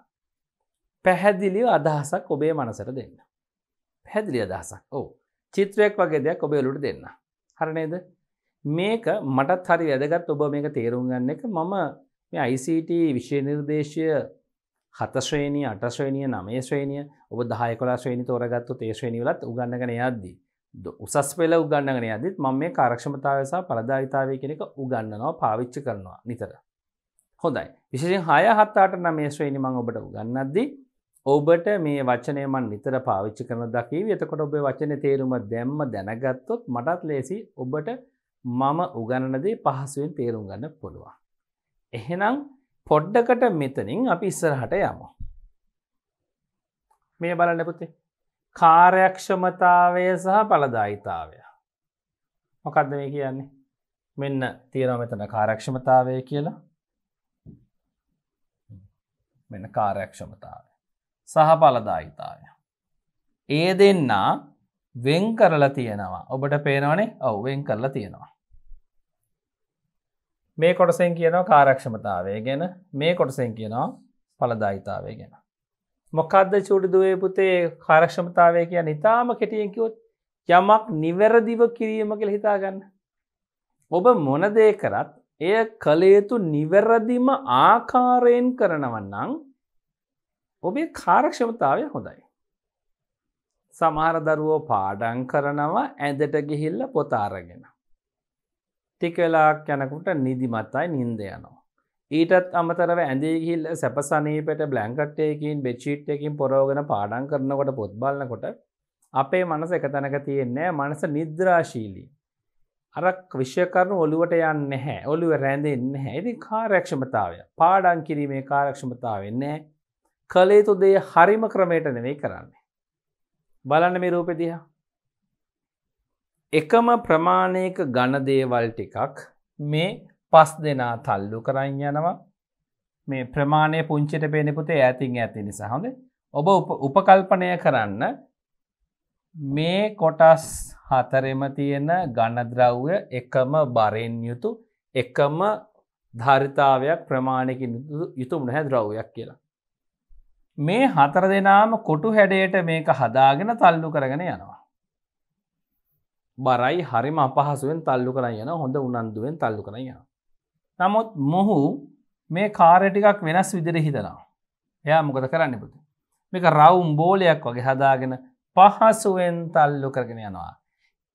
[SPEAKER 1] පැහැදිලිව අදහසක් ඔබේ මනසර දෙන්න. පැදිලි අදහසක් ඕ චිත්‍රයක් වගේ දෙයක් ඔබේලුට දෙන්න. හරණේද මේක මටත් හරි වැදගත් ඔබ මේක තේරුම් ගන්න එක මම මේ ICT විශ්ය නිර්දේශය හතශ්‍රේණී අටශ්‍රේණිය නමේ ශ්‍රේණිය ඔබ දහය කොලා ශ්‍රේණි තෝරගත්තු තේශ්‍රණීවලත් උගන්නගෙන යද්දී. උසස් වෙල උගන්නගෙන යදිත් මම මේ කාරක්ෂමතාවසා පලදාවිතාවය කෙනෙක උගන්නනවා පාවිච්චි කරනවා නිතර. හොඳයි විශෂෙන් හය හත්තාට නමේ ශ්‍රේණි මං ඔබට ගන්නද්දි ඔබට මේ වචනයමන් නිතර පාවිච්චි කරන දකිව එතකොට ඔබේ වචන තේරුම දැම්ම දැනගත්තොත් මටත් ලේසි ඔබට මම උගණනදේ පහසුවෙන් තේරුම් ගන්න පුළුවන්. එහෙනම් පොඩ්ඩකට මෙතනින් අපි ඉස්සරහට යම. මේ බලන්නපුතේ කාර්යක්ෂමතාවය සහ පලදායිතාවය. මොකක්ද මේ කියන්නේ මෙන්න තීරම මෙතන කාරක්ෂමතාවය කියලා මෙන කාර්යක්ෂමතාවය. සහ පලදායිතාය. ඒ දෙන්නා වෙන් කරලා තියෙනවා ඔබට පේනවනේ ඔව වෙන් කරලා තියෙනවා. මේ කොටසෙන් කියනවා කාරක්ෂමතාවය ගැන මේ කොටසෙන් කියනවා පලදායිතාවය ගැන. මොකක්ද චුඩි දුවේ පුතේ කාරක්ෂමතාවය කියන ඉතාම කෙටියෙන්කිවොත් යමක් නිවැරදිව කිරීම කළ හිතාගන්න. ඔබ මොනදේ කරත් එය කළේතු නිවැරදිම ආකාරයෙන් කරනවන්නං ඔබේ කාරක්ෂමතාවය හොඳයි. සමහර දරුවෝ පාඩන් කරනවා ඇඳට ගිහිල්ල පොතාරගෙන. ටිකලාක් යැනකුට නිදිමතයි නින්ද යනවා. ඊටත් අමතරව ඇඳේගිල් සැපසනීපට බ්ලංකට්ටයකින් බෙචිට් එකින් පොරෝගෙන පාඩන් කරනකොට පොත්්බලනකොට අපේ මනස එක තැනක තියෙන්නේ මනස නිද්‍රාශීලී. අරක් විශ්‍යකරණු ඔලුවට යන්න නැහැ ඔලුව රැඳෙන් නැහැ ඇති කාරක්ෂමතාවය පාඩන් කිරීමේ කාරක්ෂමතාවවෙන්නේ කළේතු දේ හරිම ක්‍රමයට නෙවෙයි කරන්නේ. බලන්න මේ රූපෙදිහ. එකම ප්‍රමාණයක ගණදේවල් ටිකක් මේ පස් දෙනා තල්ලු කරන්න යනවා මේ ප්‍රමාණය පුංචිට පෙනෙපුතේ ඇතින් ඇති නිසා හොඳ ඔබ උපකල්පනය කරන්න මේ කොටස් හතරෙම තියෙන ගණද්‍රව්‍ය එකම බරෙන් යුතු එකම ධරිතාවයක් ප්‍රමාණයකින් යුතු නැහැ ද්‍රව්යක් කියලා. මේ හතර දෙනාම කොටු හැඩයට මේක හදාගෙන තල්ලු කරගෙන යනවා. බරයි හරිම අපහසුවෙන් තල්ලු කර යන හොඳ උනන්දුවෙන් තල්ලු කර යන. නමුත් මොහු මේ කාරටිකක් වෙනස් විදිර හිතනවා. එයා මොකද කරන්න පුති. මේක රවුම් බෝලයක් වගේ හදාගෙන පහසුවෙන් තල්ලු කරගෙන යනවා.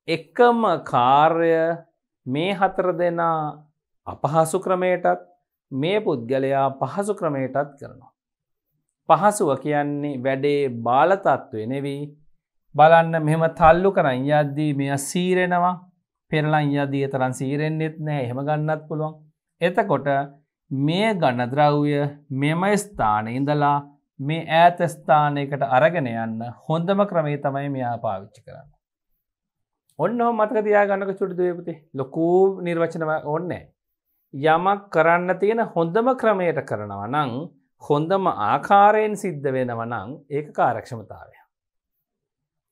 [SPEAKER 1] එකම කාර්ය මේ හතර දෙනා අපහසු ක්‍රමයටත් මේ පුද්ගලයා පහසු ක්‍රමයටත් කරනවා. පහසුව කියන්නේ වැඩේ බාලතත්ත්වය නෙවී බලන්න මෙම තල්ලු කරන් යද්දී මෙය සීරෙනවා පෙරලන් යදී තරන් සීරෙන්න්නෙත් නෑ එහෙම ගන්නත් පුළුවන්. එතකොට මේ ගණද්‍රව්‍ය මෙම ස්ථාන ඉඳලා මේ ඈත ස්ථානයකට අරගෙන යන්න හොඳම ක්‍රමේ තමයි මෙයා පාවිච්චි කරන්න. ඔන්න මතක තියාගන්නක චුටිදයපුති ලොකූ නිර්වචනව ඕන්න. යමක් කරන්න තියෙන හොඳම ක්‍රමයට කරනව නං හොඳම ආකාරයෙන් සිද්ධ වෙනව නං ඒක කාරක්ෂමතාවය.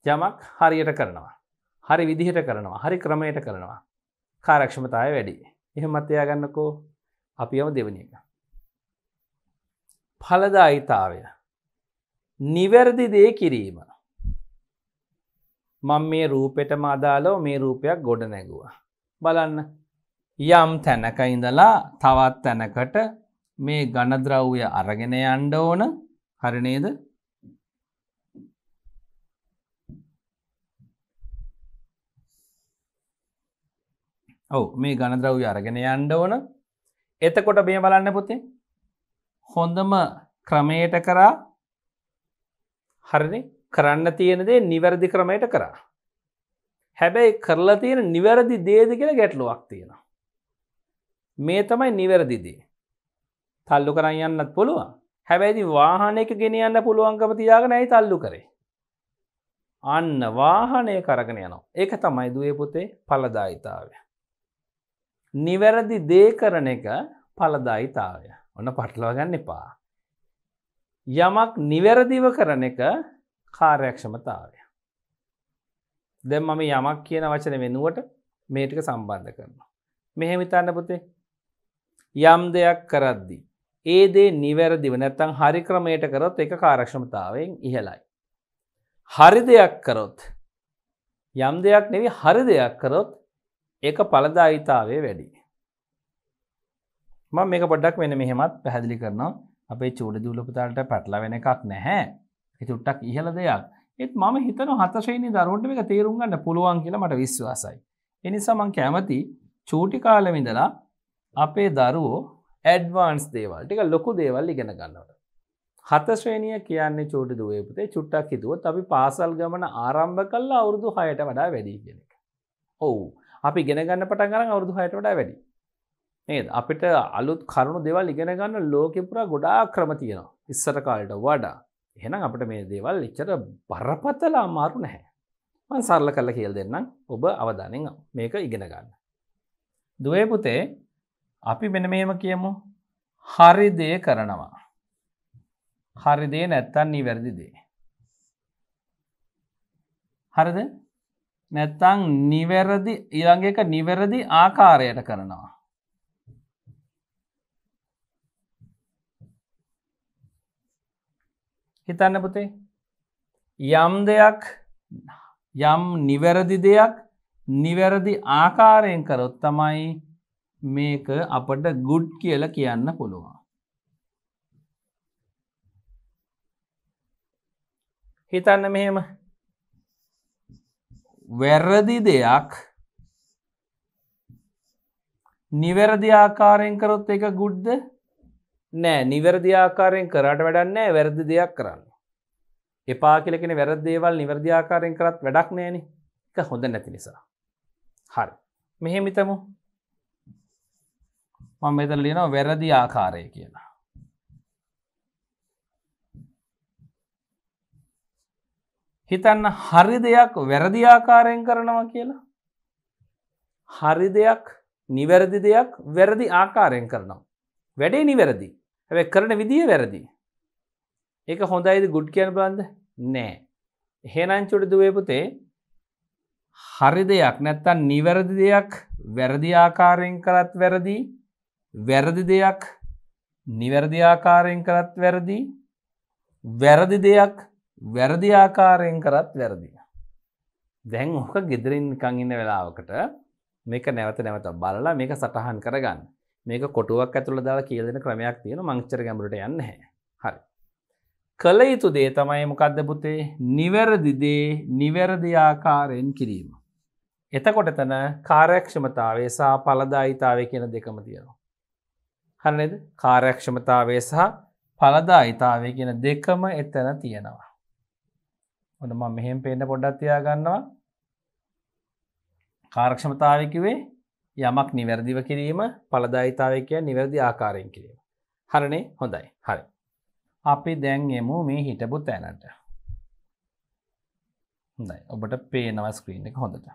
[SPEAKER 1] යමක් හරියට කරනවා. හරි විදිහට කරනවා හරි ක්‍රමයට කරනවා. කාරක්ෂමතාය වැඩි. එහ මතයාගන්නකෝ අපියම දෙවනි එක. ඵලදායිතාවය. නිවැරදි දේ කිරීම මං මේ රූපෙටම අදාලෝ මේ රූපයක් ගොඩ නැගුවා. බලන්න යම් තැනක ඉඳලා තවත් තැනකට මේ ගණද්‍රව්ය අරගෙන යන්ඩ ඕන හරිනේද ඔව මේ ගණද්‍රව්ය අරගෙන යන්ඩ ඕන එතකොට බේ බලන්න පුතේ හොඳම ක්‍රමයට කරා හරිනේ කරන්න තියෙන දේ නිවැරදි ක්‍රමයට කරා. හැබැයි කරලා තියෙන නිවැරදි දේද කියලා ගැටලුවක් තියෙනවා. මේ තමයි නිවැරදිදේ. තල්ලු කරන්න යන්නත් පුළුවන් හැබැයිති වාහනයක ගෙන යන්න පුළුවන්කම තියාගෙන ඇයි තල්ලු කරේ. අන්න වාහනය කරගෙන යනවා. ඒක තමයි දුවේ පුතේ පලදායිතාවය. නිවැරදි දේ කරන එක පලදායිතාවය. ඔන්න පටලවා ගන්න එපා. යමක් නිවැරදිව කරන එක කාර්යක්ෂමතාවය. දැන් මම යමක් කියන වචන වෙනුවට මේටික සම්බන්ධ කරනවා. මෙහෙම හිතන්න පුතේ යම් දෙයක් කරද්දි. ඒ දේ නිවැරදිව නැත්තං හරි ක්‍රමයට කරොත් එක කාරක්ෂමතාවෙන් ඉහලයි. හරි දෙයක් කරොත් යම් දෙයක් නෙවි හරි දෙයක් කරොත් ඒක පලදායිතාවය වැඩි. ම මේක පොඩ්ඩක් වෙන මෙහෙමත් පැහැදිලි කරනවා අපේ චූඩ දුලපතාලට පැටල වෙන එකක් නැහැ හිතුට්ටක් ඉහල දෙයක් ඒත් මම හිතන හතශයනි දරුවන්ට එක තේරුම් ගන්න පුළුවන් කියලා මට විශ්වාසයි. එනිසාමං කැමති චූටි කාලමිඳලා අපේ දරුවෝ ඇඩ්වාන්ස් දේවල් ටික ලොකු දේවල් ඉගෙන ගන්නවට. හතශ්‍රේණිය කියන්නේ චෝටි දුවපුතේ චුට්ටක් හිතුවත් අපි පාසල් ගමන ආරම්භ කල්ලා අවුරුදු හයට වඩා වැඩි ගෙනෙක. ඔවු අපි ගෙනගන්න පටන් ගන්න අවුරදු හයට වඩා වැඩි. ඒත් අපිට අලුත් කරුණු දෙවල් ඉගෙනගන්න ලෝකෙපුරා ගොඩා ක්‍රම තියෙනවා ඉස්සර කාලට වඩා එහෙනම් අපට මේ දේවල් එච්චර බරපතල අමාරු නැහැ. මං සරල කරලා කියලා දෙන්නම් ඔබ අවධානයෙන් මේක ඉගෙන ගන්න. දුවේ පුතේ අපි මෙන්න මේම කියමු. හරි දේ කරනවා. හරි දේ නැත්තම් නිවැරදි දේ. හරිද? නැත්තම් නිවැරදි ඊළඟ එක නිවැරදි ආකාරයට කරනවා. හිතන්න පුතේ යම් දෙයක් යම් නිවැරදි දෙයක් නිවැරදි ආකාරයෙන් කරොත් තමයි මේක අපට ගුඩ් කියල කියන්න පුළුවන්. හිතන්න මෙහෙම වැරදි දෙයක් නිවැරදි ආකාරයෙන් කරොත් එක ගුඩ්ද නෑ නිවැරදි ආකාරයෙන් කරාට වැඩන්නෑ වැරදි දෙයක් කරන්න. එපා කියලකෙන වැරදේවල් නිවැරදි ආකාරයෙන් කරත් වැඩක් නෑන එක හොඳ නැති නිසා. හරි මෙහෙමිතමු මං මෙතර ලියනවා වැරදි ආකාරය කියලා. හිතන්න හරි දෙයක් වැරදි ආකාරයෙන් කරනවා කියලා. හරි දෙයක් නිවැරදි දෙයක් වැරදි ආකාරයෙන් කරනවා. වැඩේ නිවැරදි. හැබැ කරන විදිිය වැරදි. ඒක හොඳයිද ගුඩ් කියන බලන්ද නෑ. හෙනංචුට දුවේපුතේ හරි දෙයක් නැත්තන් නිවැරදි දෙයක් වැරදි ආකාරයෙන් කරත් වැරදි වැරදි දෙයක් නිවැරදි ආකාරයෙන් කරත් වැරදි වැරදි දෙයක් වැරදි ආකාරයෙන් කරත් වැරදි. දැන් ඕක ගෙදරින් කං ඉන්න වෙලාවකට මේක නැවත නැවත බලලා මේක සටහන් කරගන්න. මේක කොටුවක් ඇතුළ දාලා කියලෙන ක්‍රමයක් තියෙන මංචර ගැඹරට යන්න හැ හරි කළ යුතු දේ තමයි මොකක්ද පුතේ නිවැරදිදේ නිවැරදි ආකාරයෙන් කිරීම එතකොට තන කාර්යක්ෂමතාවේ සහ පලදායිතාවය කියන දෙකම තියෙනවා හරනද කාර්යක්ෂමතාවේ සහ පලදායිතාවය කියන දෙකම එතන තියෙනවා හොඳ මෙහෙම පේන්න පොඩ්ඩත් තියා ගන්නවා කාරක්ෂමතාවකිවේ යමක් නිවැරදිව කිරීම පලදායිතාවකය නිවැරදි ආකාරයෙන් කිරීම. හරණේ හොඳයි හරි. අපි දැන් එමු මේ හිටපු තැනට. හොඳයි ඔබට පේනව ස්ක්‍රීන් එක හොඳට.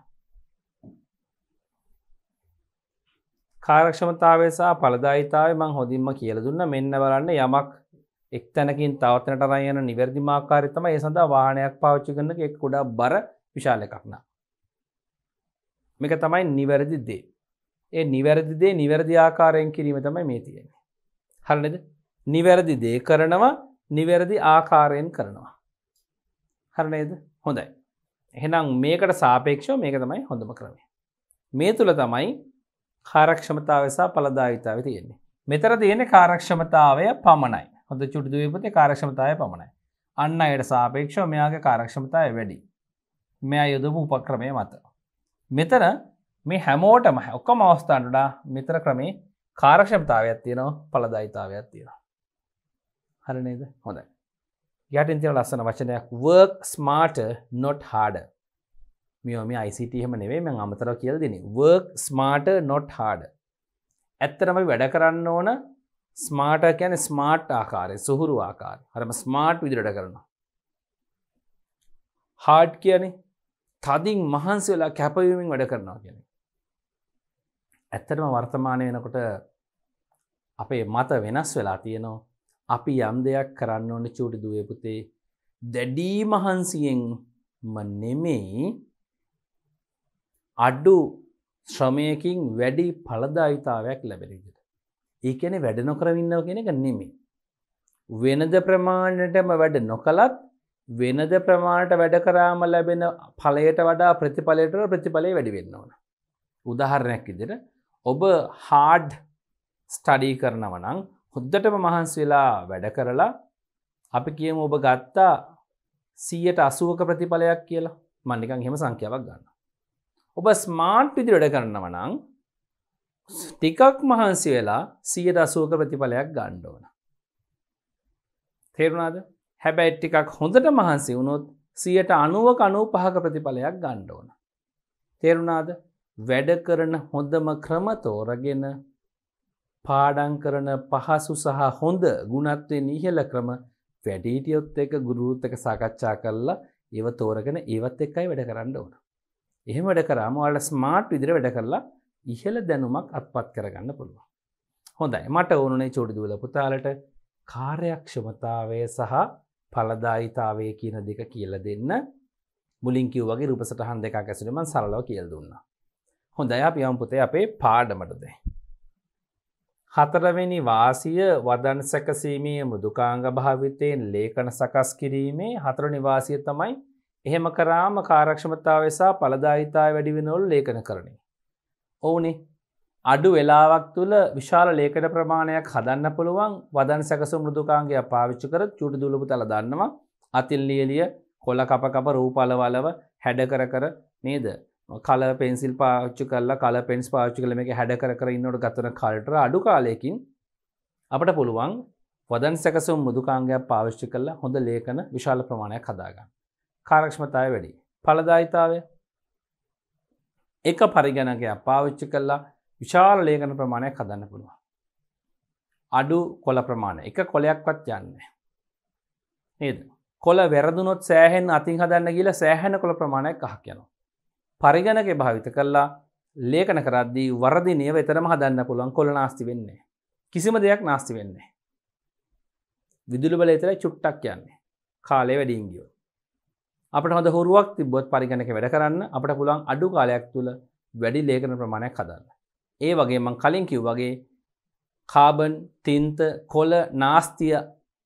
[SPEAKER 1] කාරක්ෂමතාවේ සහ පලදායිතාවේ මං හොඳින්ම කියල දුන්න මෙන්න බලන්න යමක් එක් තැනකින් තවත්නට රයන නිවැරදි මාකාරිතම ඒ සඳහා වාහනයක් පාච්චි කරන එක් කොඩා බර විශාල එකක්නා. මේක තමයි නිවැරදි දේ ඒ නිවැරදිදේ නිවැරදි ආකාරයෙන් කිරීම තමයි මේ තියෙන්නේ. හරනද නිවැරදි දේ කරනවා නිවැරදි ආකාරයෙන් කරනවා. හරණයද හොඳයි. එහෙනම් මේකට සාපේක්ෂෝ මේක තමයි හොඳම කරමය. මේ තුළ තමයි කාරක්ෂමතාව සහ පලදාවිතාව තියෙන්නේ. මෙතර තියෙන කාරක්ෂමතාවය පමණයි හොඳ චුටදුවපති කාරක්ෂමතාවය පමණයි. අන්න අයට සාපේක්ෂෝ මෙයාගේ කාරක්ෂමතාවය වැඩි. මෙයා යොදපු උපක්‍රමය මත. මෙතර මේ හැමෝටම ඔක්කොම අවස්ථාන්ටඩා මිතර ක්‍රමේ කාරක්ෂපතාවයක් තියෙනවා පලදායිතාවයක් තියෙනවා. හරනේද හොඳ. යටටින් තින ලස්සන වචනයක් වර්ක් ස්මාර්ට නොට් හාඩ මියෝම යිසිටහම නෙවේ මෙ අමතර කියල් දෙන වර්ක් ස්මාර්ට නොට් හාඩ ඇත්තරම වැඩ කරන්න ඕන ස්මාර්ට කියැන ස්මාර්ට් ආකාරය සුහුරු ආකාර හරම ස්මාර්ට් විදිරට කරනවා. හාඩ් කියන්නේ තදින් මහන්සවෙලා කැපවීමෙන් වැඩ කරනවා කියන්නේ ඇත්තටම වර්තමානය වෙනකොට අපේ මත වෙනස් වෙලා තියෙනවා අපි යම් දෙයක් කරන්න ඕන චූටි දුවපුතේ දැඩී මහන්සියෙන්ම නෙමෙයි අඩ්ඩු ශ්‍රමයකින් වැඩි පලදායිතාවයක් ලැබෙනකට. ඒකැන වැඩ නොකරවින්නව කෙන එක නෙමේ. වෙනද ප්‍රමාණයටම වැඩ නොකළත් වෙනද ප්‍රමාණට වැඩ කරාම ලැබෙන පලයට වඩා ප්‍රතිඵලයට ප්‍රතිඵලය වැඩිවෙන්න ඕන. උදාහරණයක් ඉදිර ඔබ හාඩ් ස්ටඩී කරනවනං හොද්දටම මහන්ස් වෙලා වැඩ කරලා අපි කියම ඔබ ගත්තා සීයට අසුවක ප්‍රතිඵලයක් කියලා මන්නිකං හෙම සංඛ්‍යාවක් ගන්න. ඔබ ස්මාර්ට් විදි වැඩ කරනවනං ටිකක් මහන්සි වෙලා සිය දසුවක ප්‍රතිඵලයක් ගණ්ඩෝන. තේරුණාද හැබැයි ටිකක් හොඳට මහන්සි වුණොත් සියට අනුව කනුව පහක ප්‍රතිඵලයක් ගණ්ඩෝන. තේරුණාද වැඩ කරන හොඳම ක්‍රම තෝරගෙන පාඩං කරන පහසු සහ හොඳ ගුණත්වයෙන් ඉහළ ක්‍රම වැඩීටියොත් එක ගුරුත්තක සාකච්ඡා කරලා ඒව තෝරගෙන ඒවත් එක්කයි වැඩ කරන්න ඕන. එහෙම වැඩ කරාම ඔයාල ස්මාර්ට් විදිහට වැඩ කරලා ඉහළ දැනුමක් අත්පත් කරගන්න පුළුවන්. හොඳයි. මට ඕනුනේ චෝටිදුවල පුතාලට කාර්යක්ෂමතාවය සහ ඵලදායිතාවය කියන දෙක කියලා දෙන්න. මුලින් කිව්වාගේ රූප සටහන් දෙකක් ඇසුරේ මම සරලව කියලා දුන්නා. හොඳයා පියම්පුතේ අපේ පාඩමටද. හතරවෙනි වාසිය වදන් සැකසීමේ මෘදුකාංග භාවිතයෙන් ලේකන සකස් කිරීමේ හතරනි වාසිය තමයි එහෙම කරාම කාරක්ෂමතාව වෙසා පලදායිතා වැඩිවිනොල් ලේකන කරන. ඕනේ අඩු වෙලාවක් තුළ විශාල ලේකට ප්‍රමාණයක් හදන්න පුළුවන් වදන් සැකසු මෘදුකාංගය පාවිච්චි කර චුටි දුලපු තල දන්නවා අතිල්ලියලිය කොල කපකප රූපලවලව හැඩ කර කර නේද කල පෙන්සිල් පාච්චු කල්ලා කල පෙන්ස් පාච්චු කළ මේ හැඩ කර ඉන්නට ගතන කාලට අඩු කාලයකින් අපට පුළුවන් වදන් සැකසුම් මුදුකාංගයක් පාවිච්චි කල්ලා හොඳ ලේඛන විශාල ප්‍රමාණයක් හදාගන්න. කාරක්ෂමතාය වැඩි. පලදායිතාවය එක පරිගණකයක් පාවිච්චි කල්ලා විශාල ලේඛන ප්‍රමාණයක් හදන්න පුළුවන්. අඩු කොල ප්‍රමාණ එක කොලයක්වත් යන්නේ. නේද. කොල වැරදුනොත් සෑහෙන් අතින් හදන්න කියලා සෑහැන කොළ ප්‍රමාණයක් අහක් යනවා. පරිගණක භාවිත කල්ලා ලේකන කරද්දී වරදිනය වෙතරම හදන්න පුළුවන් කොළ නාස්ති වෙන්නේ. කිසිම දෙයක් නාස්ති වෙන්නේ. විදුලි බල එතරයි චුට්ටක් යන්නේ කාලය වැඩිංගියෝ. අපට හොඳ හොරුවක් තිබොත් පරිගණක වැඩ කරන්න අපට පුළන් අඩු කාලයක් තුළ වැඩි ලේකන ප්‍රමාණයක් හදන්න. ඒ වගේ මං කලින් කිව් වගේ කාබන් තින්ත කොල නාස්තිය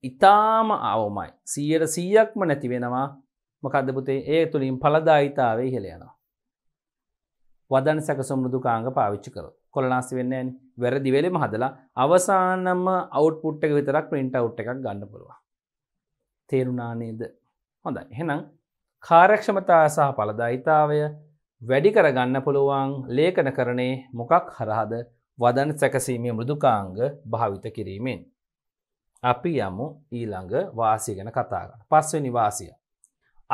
[SPEAKER 1] ඉතාම අවමයි සීයට සීයක්ම නැතිවෙනවා මකදපුතේ ඒ තුළින් පලදායිතාවේ හෙළයනවා. වදන් සැකසුම් මෘදුකාංග පාවිච්චි කර කොලනාස් වෙන්න ඇන් වැරදිවෙලෙම හදලා අවසානම අවට්පුට් එක විතරක් ප්‍රින්ට අවට් එකක් ගන්න පුළුව තේරුණානේද හොඳ එහෙනම් කාරක්ෂමතා සහ පලදායිතාවය වැඩි කරගන්න පුළුවන් ලේඛන කරණේ මොකක් හරහද වදන් සැකසීමේ මෘදුකාංග භාවිත කිරීමෙන් අපි යමු ඊළඟ වාසය ගැන කතාගන්න පස්වෙනි වාසිය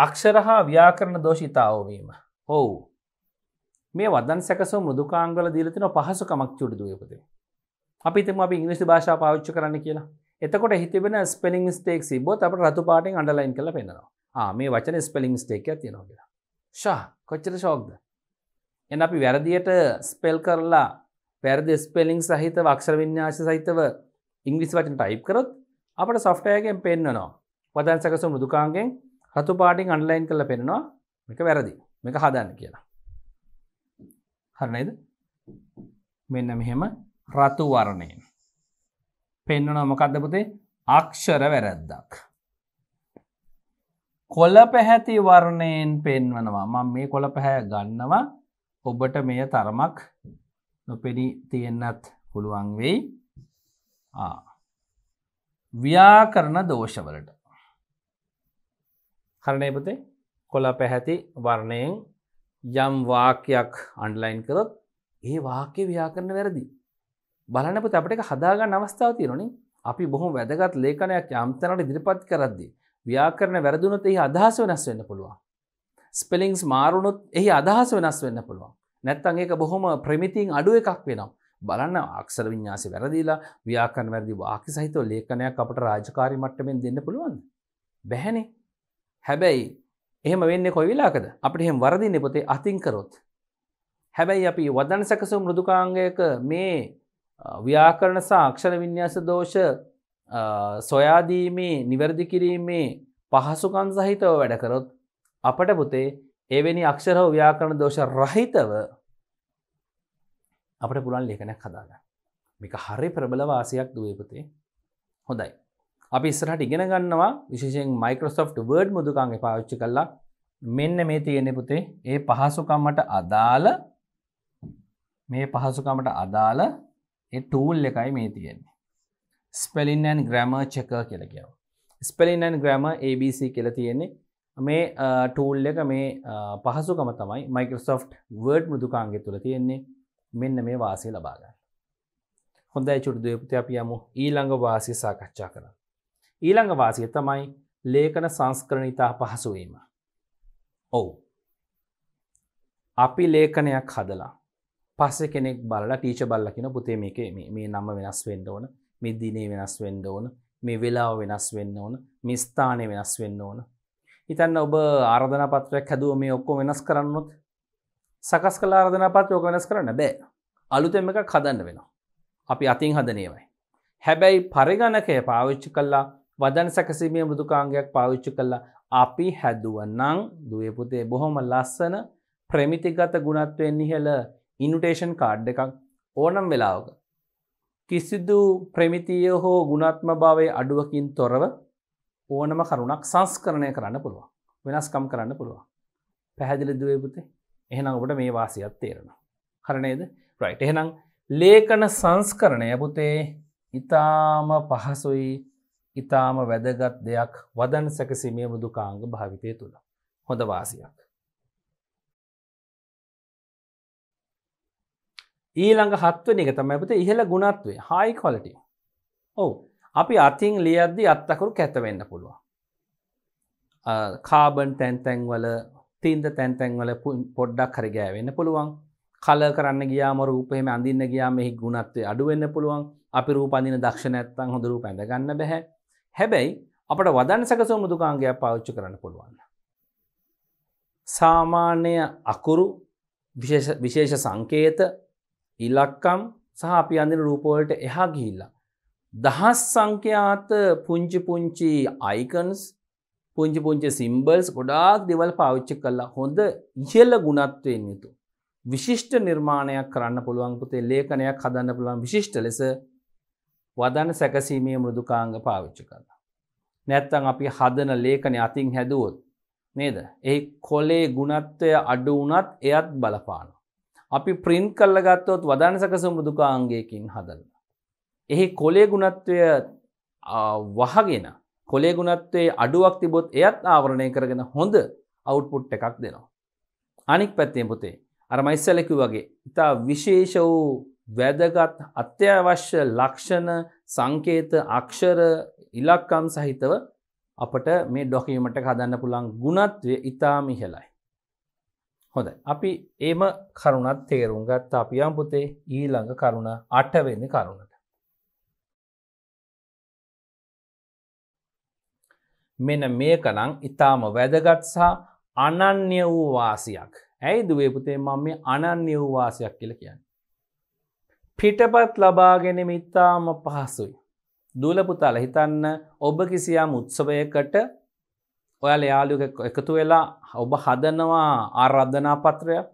[SPEAKER 1] අක්ෂර හා ව්‍යාකරණ දෝෂිතාවවීම හෝ මේ වදන් සැකසෝ මුදුකාංගල දීලතින පහසුකමක් චුඩුදු යපතේ. අපි තම අප ඉංග්‍රිසි භාෂා පාච්ච කරන්න කියලා එතකොට හිතිබෙන ස්පෙලිින් ස්ටේක් බොත් අප රතු පාටෙන් අඩලයින් කල පෙන්නවා මේ වචන ස්පෙලිින් ස්ටේක තියෙනවා කියලා ශා කොච්චර ශෝක්ද එ අපි වැරදියට ස්පෙල් කරලා පැරදි ස්පෙලිින් සහිත වක්ෂර විඤ්ඥාශ සහිතව ඉංග්‍රිස් වචන ටයිප් කරොත් අපට සොෆ්ටයගෙන් පෙන්න්නනවා වදන් සැකසු මුදුකාන්ගෙන් හතු පාටින් අන්ලයින් කල පෙන්නවා එක වැරදි මේක හදන්න කියලා හරනයිද මෙන්න මෙහෙම රතු වරණයෙන් පෙන්නන මොකක්දපුතේ අක්ෂර වැරැද්දක් කොල පැහැති වර්ණයෙන් පෙන්වනවා මං මේ කොළ පැහැ ගන්නවා ඔබට මෙය තරමක් නොපෙනී තියෙන්නත් පුළුවන් වෙයි ව්‍යාකරණ දෝෂවලට කරණයපතේ කොළ පැහැති වර්ණයෙන් යම් වාක්‍යයක් අන්ඩලයින් කරොත් ඒ වාක්‍ය ව්‍යාකරණ වැරදි. බලනපුත අපට එක හදාගන්න අවස්ථාව තියරනි අපි බොහොම වැදගත් ලේඛනයක් යම්තනට දිරිපත් කරද්දි. ව්‍යාකරණ වැරදුනොත් එහි අදහස වෙනස් වෙන්න පුළුවන්. ස්පෙලිංස් මාරුණුත් එහි අදහස වෙනස් වෙන්න පුළුවන්. නැත්තන් ඒක බොහොම ප්‍රමිතින් අඩුව එකක් වෙනම්. බලන්න අක්ෂර විඤ්ඥාසි වැරදිලා ව්‍යාකරණ වැරදි වාකි සහිතව ලේඛනයක් අපට රාජකාරි මට්ටමෙන් දෙන්න පුළුවන්. බැහැනේ හැබැයි එහෙම වෙන්න කොයි වෙලාකද අපිට එහෙම වරදින්නේ පොතේ අතින් කරොත්. හැබැයි අපි වදන් සැකසු මෘදුකාංගයක මේ ව්‍යාකරණ සහ අක්ෂර වින්‍යාස දෝෂ සොයාදීමේ නිවැරදි කිරීමේ පහසුකම් සහිතව වැඩ කරොත් අපට පුතේ එවැනි අක්ෂර හෝ ව්‍යාකරණ දෝෂ රහිතව අපට පුළුවන් ලේඛනයක් හදාගන්න. මේක හරි ප්‍රබල වාසියක් දුවේ පුතේ. හොඳයි. අපි ඉස්සරහට ඉගෙන ගන්නවා විශේෂයෙන් මයිකරොස්ොෆ්ට් වර්ඩ් මුදුකාන්ගේ පාවිච්චි කරලා මෙන්න මේ තියෙනෙ පුතේ ඒ පහසුකම්මට අදාළ මේ පහසුකමට අදාළ ටූල් එකයි මේ තියෙන්නේ ස්පෙලින්නන් ග්‍රම චක කියල කියව ස්පෙලින්නන් ග්‍රම ABC කියල තියෙන්නේ මේ ටූල් එක මේ පහසුකම තමයි මයිකරොෆ්ට් වර්ඩ් මුදුකාන්ගේ තුළ තියෙන්නේ මෙන්න මේ වාසය ලබාගන්න හොඳයි චුට්දුවපුති අපියමු ඊළඟ වාසය සාකච්ඡා කරන්න ඊළඟ වාසිය තමයි ලේඛන සංස්කරණිතා පහසුවීම. ඔවු. අපි ලේඛනයක් හදලා පස්ස කෙනෙක් බලලා ටීච බල්ලකින පුතේ මේක මේ නම්ම වෙනස් වෙන්න ඕන මේ දිනේ වෙනස් වෙන්න ඕන මේ වෙලාව වෙනස් වෙන්න ඕන මේ ස්ථානය වෙනස් වෙන්න ඕන හිතන්න ඔබ ආර්ධන පත්‍රයක් හැදුව මේ ඔක්කො වෙනස් කරන්නොත් සකස් කලා ආර්ධන පත්‍රය ඔක වෙනස් කරන්න බෑ අලුතෙම එකක් හදන්න වෙනවා අපි අතින් හදනේවයි හැබැයි පරිගණකය පාවිච්චි කල්ලා වදන් සැකසීමේ මෘදුකාංගයක් පාවිච්චි කළා අපි හැදුව නං දුවපුතේ බොහොම ලස්සන ප්‍රමිතිගත ගුණත්වෙන් ඉහළ ඉනුටේෂන් කාඩ් එකක් ඕනම් වෙලාවක. කිසිදු ප්‍රමිතිය හෝ ගුණත්ම භාවය අඩුවකින් තොරව ඕනම කරුණක් සංස්කරණය කරන්න පුළුවන් වෙනස්කම් කරන්න පුළුවන් පැහැදිලි දුවපුතේ එහෙනම් ඔබට මේ වාසියත් තේරෙන කරනේද රයිට් එහෙනම් ලේකන සංස්කරණය පුතේ ඉතාම පහසුයි ඉතාම වැදගත් දෙයක් වදන් සැකසීමේ මෘදුකාංග භාවිතය තුළ හොඳ වාසියක්. ඊළඟ හත්ව නිග තමයිපත ඉහළ ගුණත්වේ හයි කොලට ඔවු අපි අතින් ලියද්දි අත්තකරු කැතවෙන්න පුළුවන්. කාබන් තැන්තැන්වල තින්ද තැන්තැන්වල පොඩ්ඩක් කරගෑවෙන්න පුළුවන් කල කරන්න ගියාම රූපයම අඳන්න ගියාම එහි ගුණත්වේ අඩුවෙන්න්න පුළුවන් අපි රූපන්දින දක්ෂ නැත්තන් හොඳරු පැඳගන්න බැහැ හැබැයි අපට වදන් සැකසෝ මුදුකාංගයක් පාවිච්චි කරන්න පුළුවන්. සාමාන්‍ය අකුරු විශේෂ සංකේත ඉලක්කම් සහ අපි අඳන රූපෝලට එහා ගිහිල්ලා. දහස් සංඛ්‍යාත පුංචි පුංචි අයිකන්ස් පුංචි පුංචි සිම්බල්ස් ගොඩාක් දෙවල් පාවිච්චි කල්ලා හොඳ ඉහල්ල ගුණත්වයෙන් යුතු. විශිෂ්ට නිර්මාණයක් කරන්න පුළුවන් පුතේ ලේඛනයක් හදන්න පුළුවන් විශිෂ්ට ලෙස වදන සැකසීමේ මෘදුකාංග පාවිච්චි කරලා. නැත්තං අපි හදන ලේකන අතින් හැදුවොත් නේද. ඒ කොලේ ගුණත්වය අඩු වනත් එයත් බලපාන. අපි ප්‍රින්් කල්ල ගත්තොත් වදන සැකස මෘදුකාංගයකින් හදල්ල. එහි කොලේ ගුණත්වය වහගෙන කොලේ ගුණත්වේ අඩුවක් තිබොත් එයත් ආවරණය කරගෙන හොඳ අවුට්පුට් එකක් දෙනවා. අනික් පැත්තේ පොතේ අර මයිස්සලකු වගේ ඉතා විශේෂ වූ වැදගත් අත්‍යවශ්‍ය ලක්ෂණ සංකේත අක්ෂර ඉලක්කම් සහිතව අපට මේ ඩොකීමට හදන්න පුළන් ගුණත්වය ඉතාම ඉහලයි. හොඳ අපි ඒම කරුණත් තේරුම් ගත් අපියම් පුතේ ඊළඟ කරුණ අටවෙන්න කරුණට. මෙන මේකනං ඉතාම වැදගත් සහ අනන්‍ය වූ වාසියක් ඇයි දුවේ පුතේ මම මේ අනන්‍ය වූ වාසියක් කියල කියන්න. පිටපත් ලබාගෙන මිත්තාම පහසුයි. දූලපුතාල හිතන්න ඔබ කිසියම් උත්සවයකට ඔයාල යාලු එකතු වෙලා ඔබ හදනවා ආරාධනා පත්‍රයක්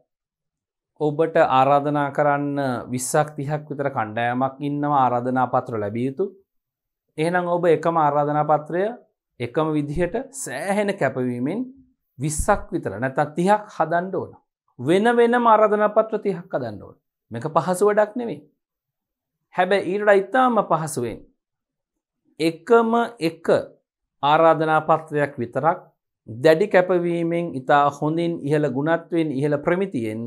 [SPEAKER 1] ඔබට ආරාධනා කරන්න විස්සක් තිහක් විතර කණ්ඩෑමක් ඉන්නවා ආරාධනා පත්‍ර ලැබියයුතු එහනම් ඔබ එකම ආරාධනා පත්‍රය එකම විදිහට සෑහෙන කැපවීමෙන් විස්සක් විතර නැතත් තිහක් හදන්ඩ ඕන වෙන වෙන ආරාධනා පත්‍ර තිහක් හදන්න ඕන මේක පහසු වැඩක් නෙවෙයි. හැබැ ඊට ඉතාම පහසුවෙන්. එකම එක ආරාධනාපත්‍රයක් විතරක් දැඩි කැපවීමෙන් ඉතා හොඳින් ඉහළ ගුණත්වෙන් ඉහළ ප්‍රමිතියෙන්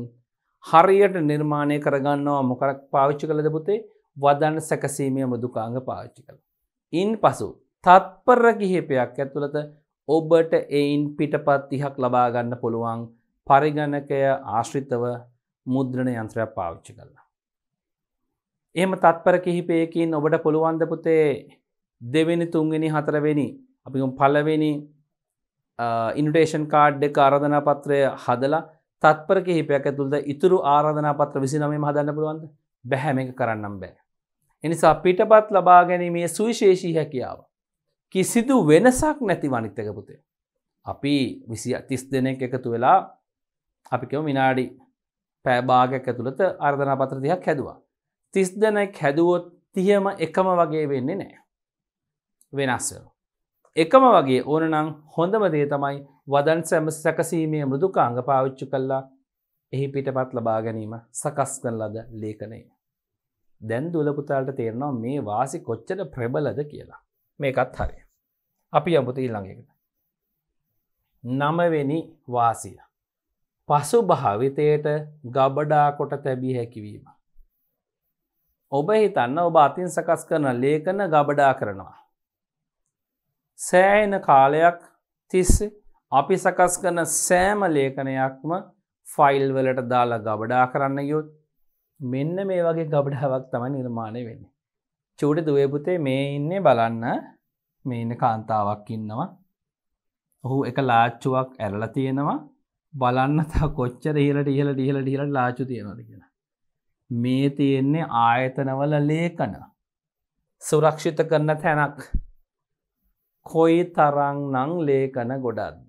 [SPEAKER 1] හරියට නිර්මාණය කරගන්නවා මොකරක් පාවිච්චි කළද පුතේ වදන්න සැකසීමය මෘදුකාංග පාවිච්චි කළ. ඉන් පසු තත්පර කිහිපයක් ඇතුළත ඔබට එයින් පිටපත් තිහක් ලබාගන්න පුළුවන් පරිගණකය ආශ්‍රිතව මුද්‍රණ යන්ත්‍රයක් පාවිච්චි කල්ලා. එහෙම තත්පර කිහිපයකින් ඔබට පුළුවන්දපුතේ දෙවෙනි තුන්වෙනි හතරවෙනි අපි පලවෙනි ඉන්ටේෂන් කාඩ් එක ආරධනාපත්‍රය හදලා තත්පර කිහිපයක් ඇතුළද ඉතුරු ආරධනාපත්‍ර විසිනමීම හදන්න පුළුවන්ද බැහැම එක කරන්නම් බෑ. එනිසා පිටපත් ලබා ගැනීමේ සුවිශේෂී හැකියාව. කිසිදු වෙනසක් නැති වනිත්තක පුතේ. අපි විසි තිස් දෙනෙක් එකතු වෙලා අපිකව මිනාඩි පෑභාගයක් ඇතුළත අර්ධනාපත්‍ර තියක් හැදවා. තිස් දෙනෙක් හැදුවොත් තියම එකම වගේ වෙන්නේ නෑ. වෙනස්ස. එකම වගේ ඕනනම් හොඳම දේ තමයි වදන් සැම සැකසීමේ මෘදුක අංග පාවිච්චු කල්ලා එහි පිටපත් ලබා ගැනීම සකස් කරලද ලේකනය. දැන් දුලපුතාලට තේරනවා මේ වාසි කොච්චට ප්‍රබලද කියලා. මේකත් හරය. අපි අමුතු ඊල්ළඟකට. නමවෙනි වාසිය. පසු භාවිතයට ගබඩා කොට තැබී හැකිවීම. ඔබ හිතන්න ඔබ අතින් සකස් කරන ලේකන ගබඩා කරනවා. සෑයින කාලයක් තිස්සේ අපි සකස් කරන සෑම ලේඛනයක්ම ෆයිල් වලට දාලා ගබඩා කරන්න යුත් මෙන්න මේ වගේ ගබඩාවක් තම නිර්මාණය වෙන්නේ. චූඩි දුවපුතේ මේ ඉන්නේ බලන්න මේ ඉන්න කාන්තාවක් ඉන්නවා. ඔහු එක ලාච්චුවක් ඇරලා තියෙනවා බලන්න තා කොච්චර ඉහලට ඉහලට ඉහලට ඉහලට ලාචු තියෙනද කියලා. මේ තියෙන්නේ ආයතනවල ලේකන සුරක්ෂිත කරන තැනක් කොයි තරං නං ලේකන ගොඩක්ද.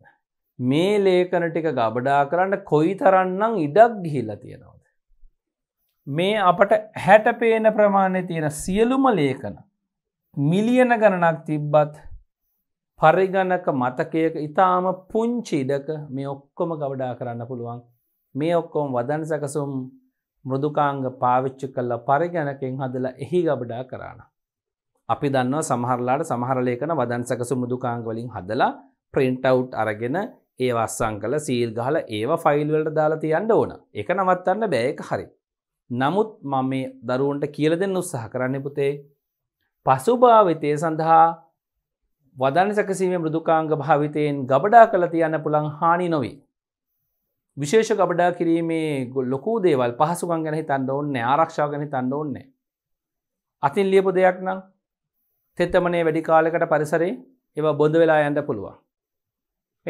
[SPEAKER 1] මේ ලේකන ටික ගබඩා කරන්න කොයි තරන්නම් ඉඩක් ගිහිල්ලා තියෙනවද. මේ අපට හැටපේන ප්‍රමාණය තියෙන සියලුම ලේකන මිලියන ගණනක් තිබ්බත් පරිගණක මතකයක ඉතාම පුංචි ඉඩක මේ ඔක්කොම ගවඩා කරන්න පුළුවන් මේ ඔක්කොම් වදන් සැකසුම් මෘදුකාංග පාවිච්චි කල්ලා පරිගැනකෙන් හදලා එහි ගබඩා කරන්න. අපි දන්න සමහරලාට සමහරලේකන වදන් සැකසු මුදුකාංගවලින් හදලා ප්‍රින්ටව් අරගෙන ඒ අස්සං කල සීල් ගහල ඒව ෆයිල්වලට දාලා තියන්න ඕන එක නවත්තන්න බෑයක හරි. නමුත් මම මේ දරුවන්ට කියල දෙන්න උත්සාහ කරන්න පුතේ පසුභාවිතය සඳහා වදන සැකසීමේ මෘදුකාංග භාවිතයෙන් ගබඩා කළ තියන්න පුළන් හානි නොවී. විශේෂ ගබඩා කිරීමේ ලොකූ දේවල් පහසුකන් ගැන තන්න ඔන්න ආරක්ෂා ගැන තන්න ඔන්නේ. අතින් ලියපු දෙයක් නම් තෙත්තමනේ වැඩි කාලකට පරිසරේ ඒව බොඳ වෙලා යන්න පුළුවන්.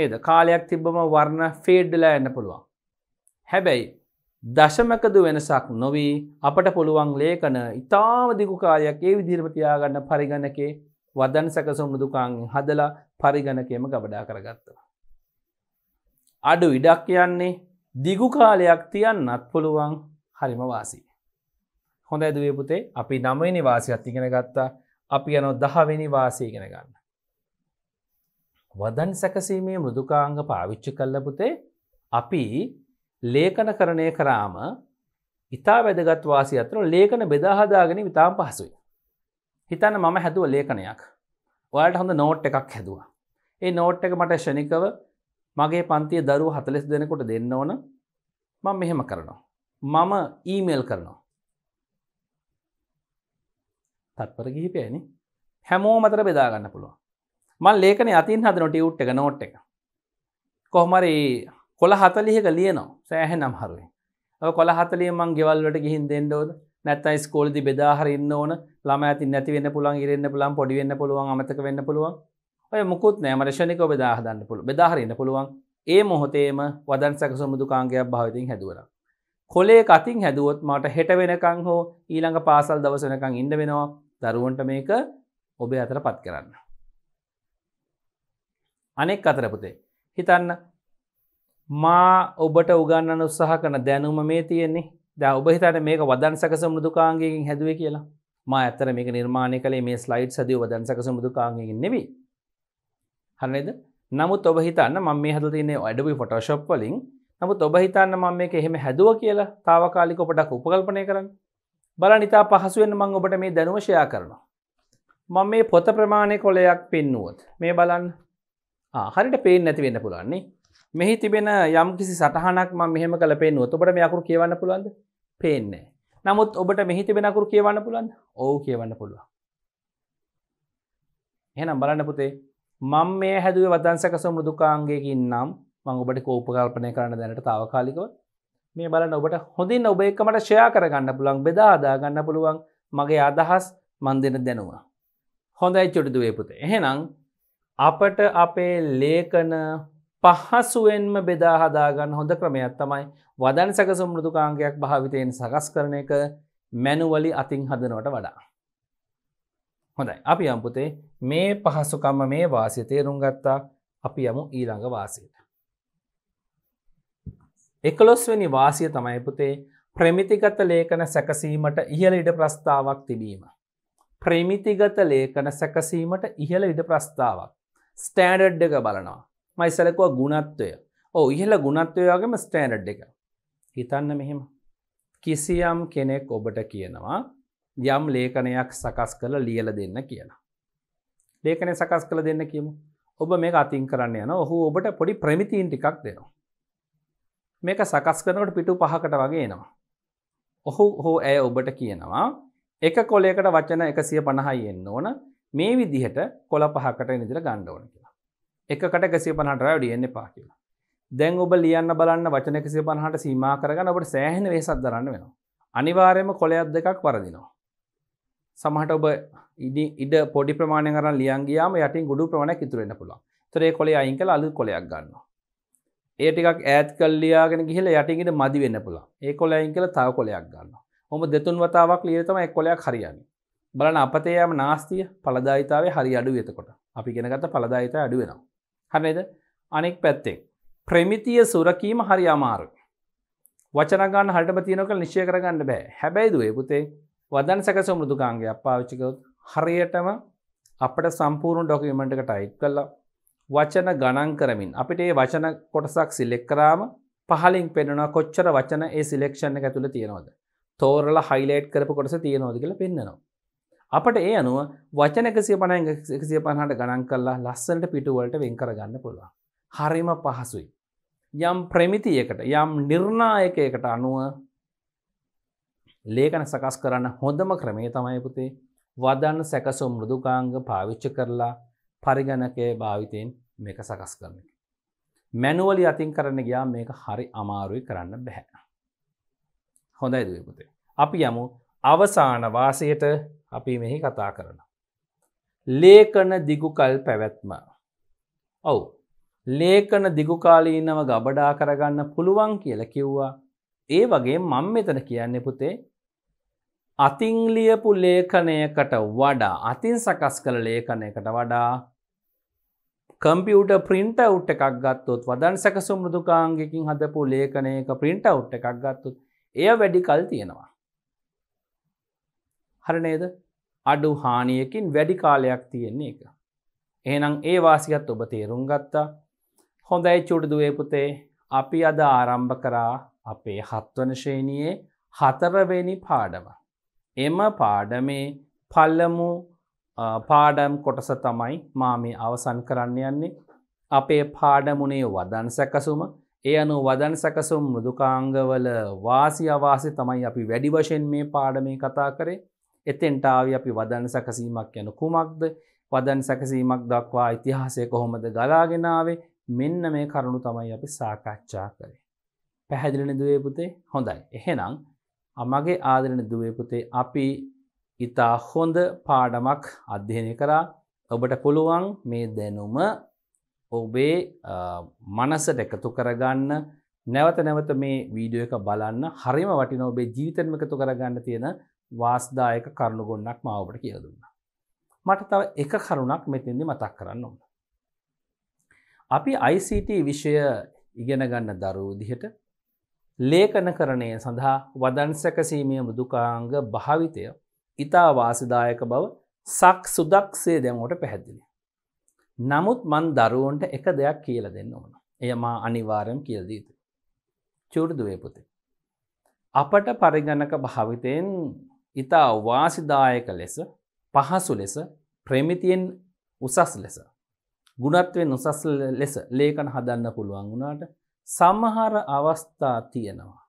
[SPEAKER 1] ඒද කාලයක් තිබ්බම වර්ණ ෆේඩ්ඩලා යන්න පුළුවන්. හැබැයි දශමකද වෙනසක් නොවී අපට පුළුවන් ලේකන ඉතාම දිගු කාලයක් ඒ විදිර්මතියාගන්න පරිගණකේ වදන් සැකසුම් මෘදුකාංගෙන් හදලා පරිගණකයම ගබඩා කරගත්තා. අඩු ඉඩක් කියන්නේ දිගු කාලයක් තියන්නත් පුළුවන් හරිම වාසි. හොඳ ඇදවේපුතේ අපි නමයිනි වාසියත් ඉගෙන ගත්තා අපි යනො දහවෙනි වාසය ඉගෙන ගන්න. වදන් සැකසීමේ මෘදුකාංග පාවිච්චි කල්ලපුතේ අපි ලේකන කරණය කරාම ඉතා වැදගත් වාසි අතර ලේකන බෙදාහදාගෙන විතාම් පහසුයි. හිතන්න මම හැදුව ලේඛනයක් ඔයාට හොඳ නෝට් එකක් හැදවා. ඒ නෝට් එක මට ෂණිකව මගේ පන්තිය දරු හතලෙස් දෙනකොට දෙන්න ඕන මං මෙහෙම කරනවා. මම ඊමේල් කරනවා. තත්පර ගිහිපයනි හැමෝ මතර බෙදාගන්න පුළුව. මල් ලේකන අතින් හද නොට උට් එක නෝට් එක. කොහමරි කොළ හතලිහක ලියනවා සෑහැ නම් හරුවේ කොළ හතලිය මං ගෙවල්වට ගිහින් දෙෙන්ඩෝද නැත්තයි ස්කෝලති බෙදාහර ඉන්න ඕන ළම ඇති නැතිවෙන්න පුළන් ඉරන්න පුළන් පොඩිවෙන්න පුළුවන් අමතක වෙන්න පුළුවන් ඔය මුකුත් නෑ මරෂණක බෙදාහදන්න පුළ බෙදාහරන්න පුළුවන් ඒ මොහොතේම වදන් සැක සුමුදුකාංගයක් භාවිතින් හැදුවර. කොලේ කතින් හැදුවොත් මට හෙට වෙනකං හෝ ඊළඟ පාසල් දවසනකං ඉඩ වෙනවා දරුවන්ට මේක ඔබේ අතර පත් කරන්න. අනෙක් අතරපුතේ හිතන්න මා ඔබට උගන්නන උත්සාහ කන දැනුම මේ තියෙන්නේ ද ඔබහිතට මේක වදන් සකස මුදුකාන්ගේකින් හැදුව කියලා මා ඇත්තර මේක නිර්මාණය කළේ මේ ස්ලයිට් සදිය වදන් සකස මුදුකාන්ගකින් නෙවි හරනද නමුත් ඔබ හිතන්න ම මේ හද තින්නේ අඩුවි ෆොටෝශප් වලින් නමුත් ඔබ හිතන්න මම මේක එහෙම හැදුව කියලා තාවකාලික ඔපටක් උපකල්පනය කරන්න බල නිතා පහසුවෙන් මං ඔබට මේ දැනුවශයා කරනවා මං මේ පොත ප්‍රමාණය කොලයක් පෙන්නුවොත් මේ බලන්න හරිට පේෙන් නැතිවෙන්න පුළන්නේ මෙහි තිබෙන යම් කිසි සටහනක් ම මෙහම කල පෙන්නුව ඔබට මෙයකුරු කියවන්න පුළුවන්ද පේන්නේ නමුත් ඔබට මෙහි තිබෙනකුරු කියවන්න පුළන් ඕ කියවන්න පුළුව එහනම් බලන්න පුතේ මං මේ හැදුව වදන්සක සමුදුකාන්ගේකින් නම් මං ඔබට කෝපකල්පනය කරන්න දැනට තාවකාලිකව මේ බලන්න ඔබට හොඳින් ඔබ එක්කමට ෂයා කරගන්න පුළන් බෙදා අදාගන්න පුළුවන් මගේ අදහස් මන් දෙන දැනවා හොඳයි චොටිදුවේ පුතේ එහෙනම් අපට අපේ ලේකන පහසුවෙන්ම බෙදා හදාගන්න හොඳ ක්‍රමයක් තමයි වදන් සැකසුම් මෘදුකාංගයක් භාවිතයෙන් සකස් කරන එක මැනුවලි අතින් හදනවට වඩා. හොඳයි අපි අම්පුතේ මේ පහසුකම්ම මේ වාසය තේරුම් ගත්තා අපි යමු ඊළඟ වාසයට. එකලොස්වැනි වාසිය තමයි පුතේ ප්‍රමිතිගත ලේඛන සැකසීමට ඉහළ ඉඩ ප්‍රස්ථාවක් තිබීම. ප්‍රමිතිගත ලේඛන සැකසීමට ඉහළ ඉඩ ප්‍රස්ථාවක් ස්ටෑඩඩ් එක බලනවා මයි සැලකුව ගුණත්වය ඕ ඉහල ගුණත්වයාගේම ස්ටෑනඩ් එක හිතන්න මෙහෙම කිසියම් කෙනෙක් ඔබට කියනවා යම් ලේඛනයක් සකස් කළ ලියල දෙන්න කියලා ලේකනය සකස් කළ දෙන්න කියමු ඔබ මේ අතින් කරන්න යන ඔහු ඔබට පොඩි ප්‍රමිතිීන් ටිකක් දෙනවා මේක සකස් කරනට පිටු පහකට වගේ නවා ඔහු හෝ ඇය ඔබට කියනවා එක කොලයකට වචන එකසිය පණහයි එන්න ඕන මේ විදිහට කොළ පහකට නිදිර ගණ්ඩෝන කිය එකකට එකසිය පනහට වැඩියෙන්න්න පා කියලා දැන් ඔබ ලියන්න බලන්න වචන එකසිය පනහට සීම කරගන්න ඔබට සෑහෙන වේසත් දරන්න වෙනවා අනිවාර්යම කොලයක් දෙකක් පරදිනවා සමහට ඔබ ඉඩි ඉඩ පොඩි ප්‍රමාණය කරන් ලියන්ගේයාම යටින් ගුඩු ප්‍රමාණයක් ඉතුරෙන පුළා තරේ කොලේ අයිංක අලු කොලයක් ගන්න ඒ ටිකක් ඇත් කල්ලියගෙන ගිහල යටින්ට මදි වෙන්න පුළා ඒ කොල අයිංකල තව කොලයක් ගන්න හොම දෙතුන් වතාවක් ලියතම එක් කොලයක් හරියන්න බලන අපතයම නාස්තිය පලදායිතාවේ හරි අඩු වෙතකොට අපි ගෙනගත පලදායිත අඩුවෙනවා හරිද අනෙක් පැත්තෙක්. ප්‍රමිතිය සුරකීම හරි අමාරු. වචනගන්න හටම තියනක නිශ්ය කරගන්න බෑ හැබැයිදුවේ පුතේ වදන් සැකස මුෘදුකාන්ගේ අපපාවිච්චිකයොත් හරියටම අපට සම්පූර්ණ ඩොකමෙන්ට්කට අයිත් කල්ලා වචන ගණන් කරමින් අපිට ඒ වචන කොටසක් සිල්ලෙක් කරාම පහලින් පෙන්නවා කොච්චර වචන ඒ සිලෙක්ෂණ ඇතුළ තියෙනවද තෝරලා හයිලයිට් කරපු කොටස තියෙනෝද කියල පෙන්න්නවා අපට ඒ අනුව වචන එකසිය පණ එකසිය පණහට ගණන් කල්ලා ලස්සට පිටුවලට වෙන්කර ගන්න පුළුවන්. හරිම පහසුයි. යම් ප්‍රමිතියකට යම් නිර්ණායකයකට අනුව ලේකන සකස් කරන්න හොඳම ක්‍රමේ තමයිපුතේ වදන්න සැකසුම් මෘදුකාංග පාවිච්ච කරලා පරිගණකය භාවිතයෙන් මේක සකස් කරන එක. මැනුවලි අතින් කරන්න ගියා මේක හරි අමාරුයි කරන්න බැහැ. හොඳයි දපුතේ. අපි යමු අවසාන වාසයට අපි මෙහි කතා කරන. ලේකන දිගුකල් පැවැත්ම. ඔවු ලේකන දිගුකාලීනව ගබඩා කරගන්න පුළුවන් කියල කිව්වා ඒ වගේ මං මෙතන කියන්න පුතේ අතිංලියපු ලේඛනයකට වඩා අතින් සකස් කළ ලේඛනයකට වඩා කම්පියුට ප්‍රින්ට අවට් එකක් ගත්තොත් වදන් සැකසු මෘදුකාංගකින් හදපු ලේඛනයක ප්‍රින්ට අවට් එකක් ගත්තුත් එය වැඩි කල් තියෙනවා. හරනේද අඩු හානියකින් වැඩි කාලයක් තියෙන්නේ එක. එහෙනම් ඒ වාසිකත් ඔබ තේරුම් ගත්තා හොඳයි චුඩුදුවේ පුතේ අපි අද ආරම්භ කරා අපේ හත්වනශේණයේ හතරවෙනි පාඩම. එම පාඩමේ පල්ලමු පාඩම් කොටස තමයි මා මේ අවසන් කරන්න යන්නේ අපේ පාඩමුණේ වදන් සැකසුම ඒ අනු වදන් සැකසුම් මුදුකාංගවල වාසි අවාසි තමයි අපි වැඩි වශයෙන් මේ පාඩමේ කතා කරේ එතෙන්ට ආවි අපි වදන් සැකසීමක් යන කුමක්ද වදන් සැකසීමක් දක්වා ඉතිහාසය කොහොමද ගලාගෙනාවේ මෙන්න මේ කරුණු තමයි අපි සාකච්ඡා කරේ. පැහැදිලින දුවේපුතේ හොඳයි. එහෙනම් අමගේ ආදරණ දුවේපුතේ අපි ඉතා හොඳ පාඩමක් අධ්‍යයනය කරා ඔබට පුළුවන් මේ දැනුම ඔබේ මනසට එකතු කරගන්න නැවත නැවත මේ වීඩියෝ එක බලන්න හරිම වටින ඔබේ ජීවිතන්ම එකතු කරගන්න තියෙන වාස්දායක කරුණු ගොන්නක් මාවට කියල දුන්නා. මට තව එක කරුණක් මෙතින්දි මතක් කරන්න ඕන්න. අපි ICT විෂය ඉගෙන ගන්න දරූ දිහට ලේකන කරණය සඳහා වදන් සැකසීමය මුදුකාංග භාවිතය ඉතා වාසිදායක බව සක් සුදක්සේ දැමෝට පැහැදිලි. නමුත් මන් දරුවන්ට එක දෙයක් කියල දෙන්න ඕන. එය මා අනිවාරයම් කියල්දීතු. චුරුදුවේ පුතේ. අපට පරිගණක භාවිතයෙන් ඉතා වාසිදායක ලෙස පහසු ලෙස ප්‍රමිතියෙන් උසස් ලෙස ගුණත්වෙන් උසස් ලෙස ලේකන හදන්න පුළුවන් වුණාට සමහර අවස්ථා තියෙනවා.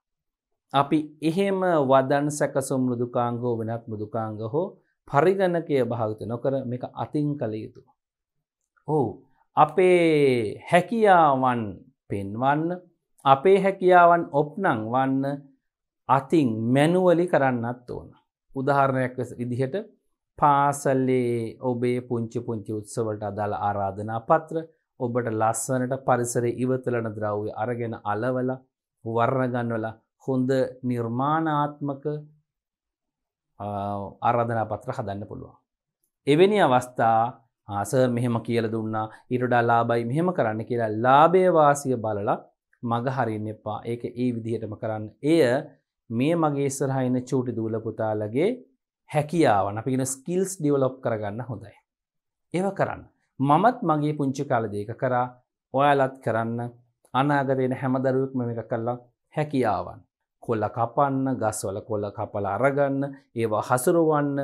[SPEAKER 1] අපි එහෙම වදන් සැකසුම් මෘදුකාංගෝ වෙනත් මෘදුකාංග හෝ පරිගණකය භාවිත නොකර මේක අතින් කළ යුතු. ඔහු අපේ හැකියාවන් පෙන්වන්න අපේ හැකියාවන් ඔප්නං වන්න අතින් මැනුවලි කරන්නත් ඕන. උදාහරණයක් විදිහට පාසල්ලේ ඔබේ පුංචි පුංචි උත්සවලට අදාළ ආරාධනා පත්‍ර ඔබට ලස්සනට පරිසරේ ඉවතලන ද්‍රව්‍ය අරගෙන අලවල වර්ණගන්වල හොඳ නිර්මාණාත්මක ආරාධනා පත්‍ර හදන්න පුළුවන්. එවැනි අවස්ථා ආස මෙහෙම කියල දුන්නා ඉරඩා ලාබයි මෙහෙම කරන්න කියලා ලාබේවාසිය බලලා මග හරින්න එපා ඒක ඒ විදිහටම කරන්න එය මේ මගේ ඉස්සරහා ඉන්න චූටි දූල පුතාලගේ හැකියාවන් අපි කියන ස්කිල්ස් ඩිවලොප් කරගන්න හොඳයි. ඒව කරන්න. මමත් මගේ පුංචි කාලේ දෙක කරා ඔයාලත් කරන්න අනාගතේන හැම දරුවෙක්ම මේක කළා හැකියාවන්. කොල්ල කපන්න, ගස්වල කොල්ල කපලා අරගන්න, ඒවා හසුරවන්න,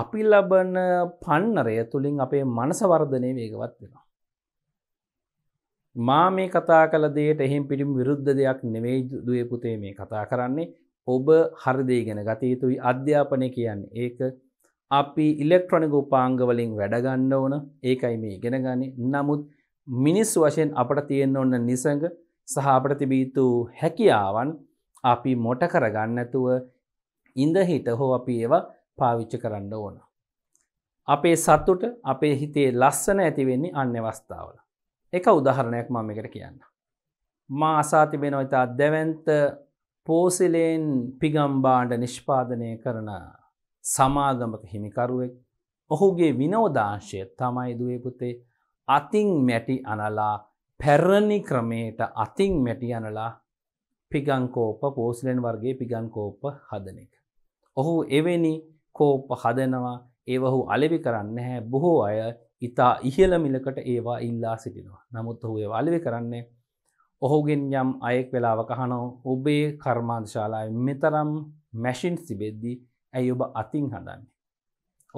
[SPEAKER 1] අපි ලබන පන්නරය තුළින් අපේ මනස වර්ධනය වේගවත් වෙනවා. මා මේ කතා කළ දේට එහෙම් පිටිම් විරුද්ධ දෙයක් නෙවෙයි දුවපුතේ මේ කතා කරන්නේ ඔබ හරදේ ගැන ගතයුතුයි අධ්‍යාපනය කියන්න ඒක අපි ඉල්ලෙක්ට්‍රොනික උපාංගවලින් වැඩගන්න ඕන ඒකයි මේ ඉගෙන ගනි නමුත් මිනිස් වශයෙන් අපට තියෙන්න ඔන්න නිසඟ සහ අපට තිබීතු හැකියාවන් අපි මොට කරගන්නතුව ඉඳහිට හෝ අපි ඒවා පාවිච්ච කරන්න ඕන. අපේ සත්තුට අපේ හිතේ ලස්සන ඇතිවෙන්නේ අන්න අවස්ථාවල. එක උදාහරණයක් මම එකට කියන්න. මා අසා තිබෙන ඔතා දැවන්ත පෝසිලයෙන් පිගම්බාණ්ඩ නිෂ්පාදනය කරන සමාගමක හිමිකරුවෙක් ඔහුගේ විනෝදාංශය තමයි දුවපුතේ අතිං මැටි අනලා පැරණි ක්‍රමයට අතිං මැටි අනලා පිගංකෝප පෝසිලෙන් වර්ගේ පිගන්කෝප හදන එක. ඔහු එවැනි කෝප හදනවා ඒවහු අලෙවි කරන්න හැ බොහෝ අය ඉතා ඉහළ මිලකට ඒවා ඉල්ලා සිටිනවා. නමුත් ඔහු ඒ අලෙවි කරන්නේ ඔහුගෙන් යම් අයෙක් වෙලාව කහනෝ ඔබේ කර්මාන්ශාලාය මෙතරම් මැෂින් සිබෙද්දි ඇයි ඔබ අතින් හදන්නේ.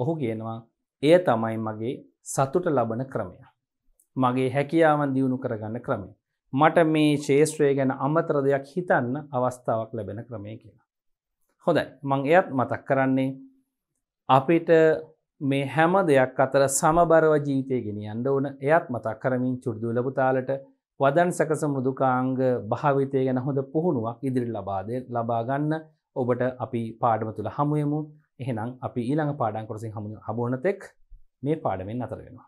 [SPEAKER 1] ඔහු කියනවා එය තමයි මගේ සතුට ලබන ක්‍රමය. මගේ හැකියාවන් දියුණු කරගන්න ක්‍රමේ. මට මේ ශේෂත්‍රය ගැන අමතර දෙයක් හිතන්න අවස්ථාවක් ලැබෙන ක්‍රමය කියලා. හොඳයි මං එයත් මතක් කරන්නේ අපිට මේ හැම දෙයක් අතර සමබරව ජීතය ගෙන අන්ඩ ඕන එයත් මතක් කරමින් චුද්දුලපුතාලට වදන් සකස මෘදුකාංග භාවිතය ගැන හොඳ පුහුණුවක් ඉදිරි ලබාදය ලබා ගන්න ඔබට අපි පාඩම තුළ හමුවමු එහෙනම් අපි ඊළඟ පාඩන් කොරසින් හමුණ හබෝනතෙක් මේ පාඩමෙන් අතරගෙනවා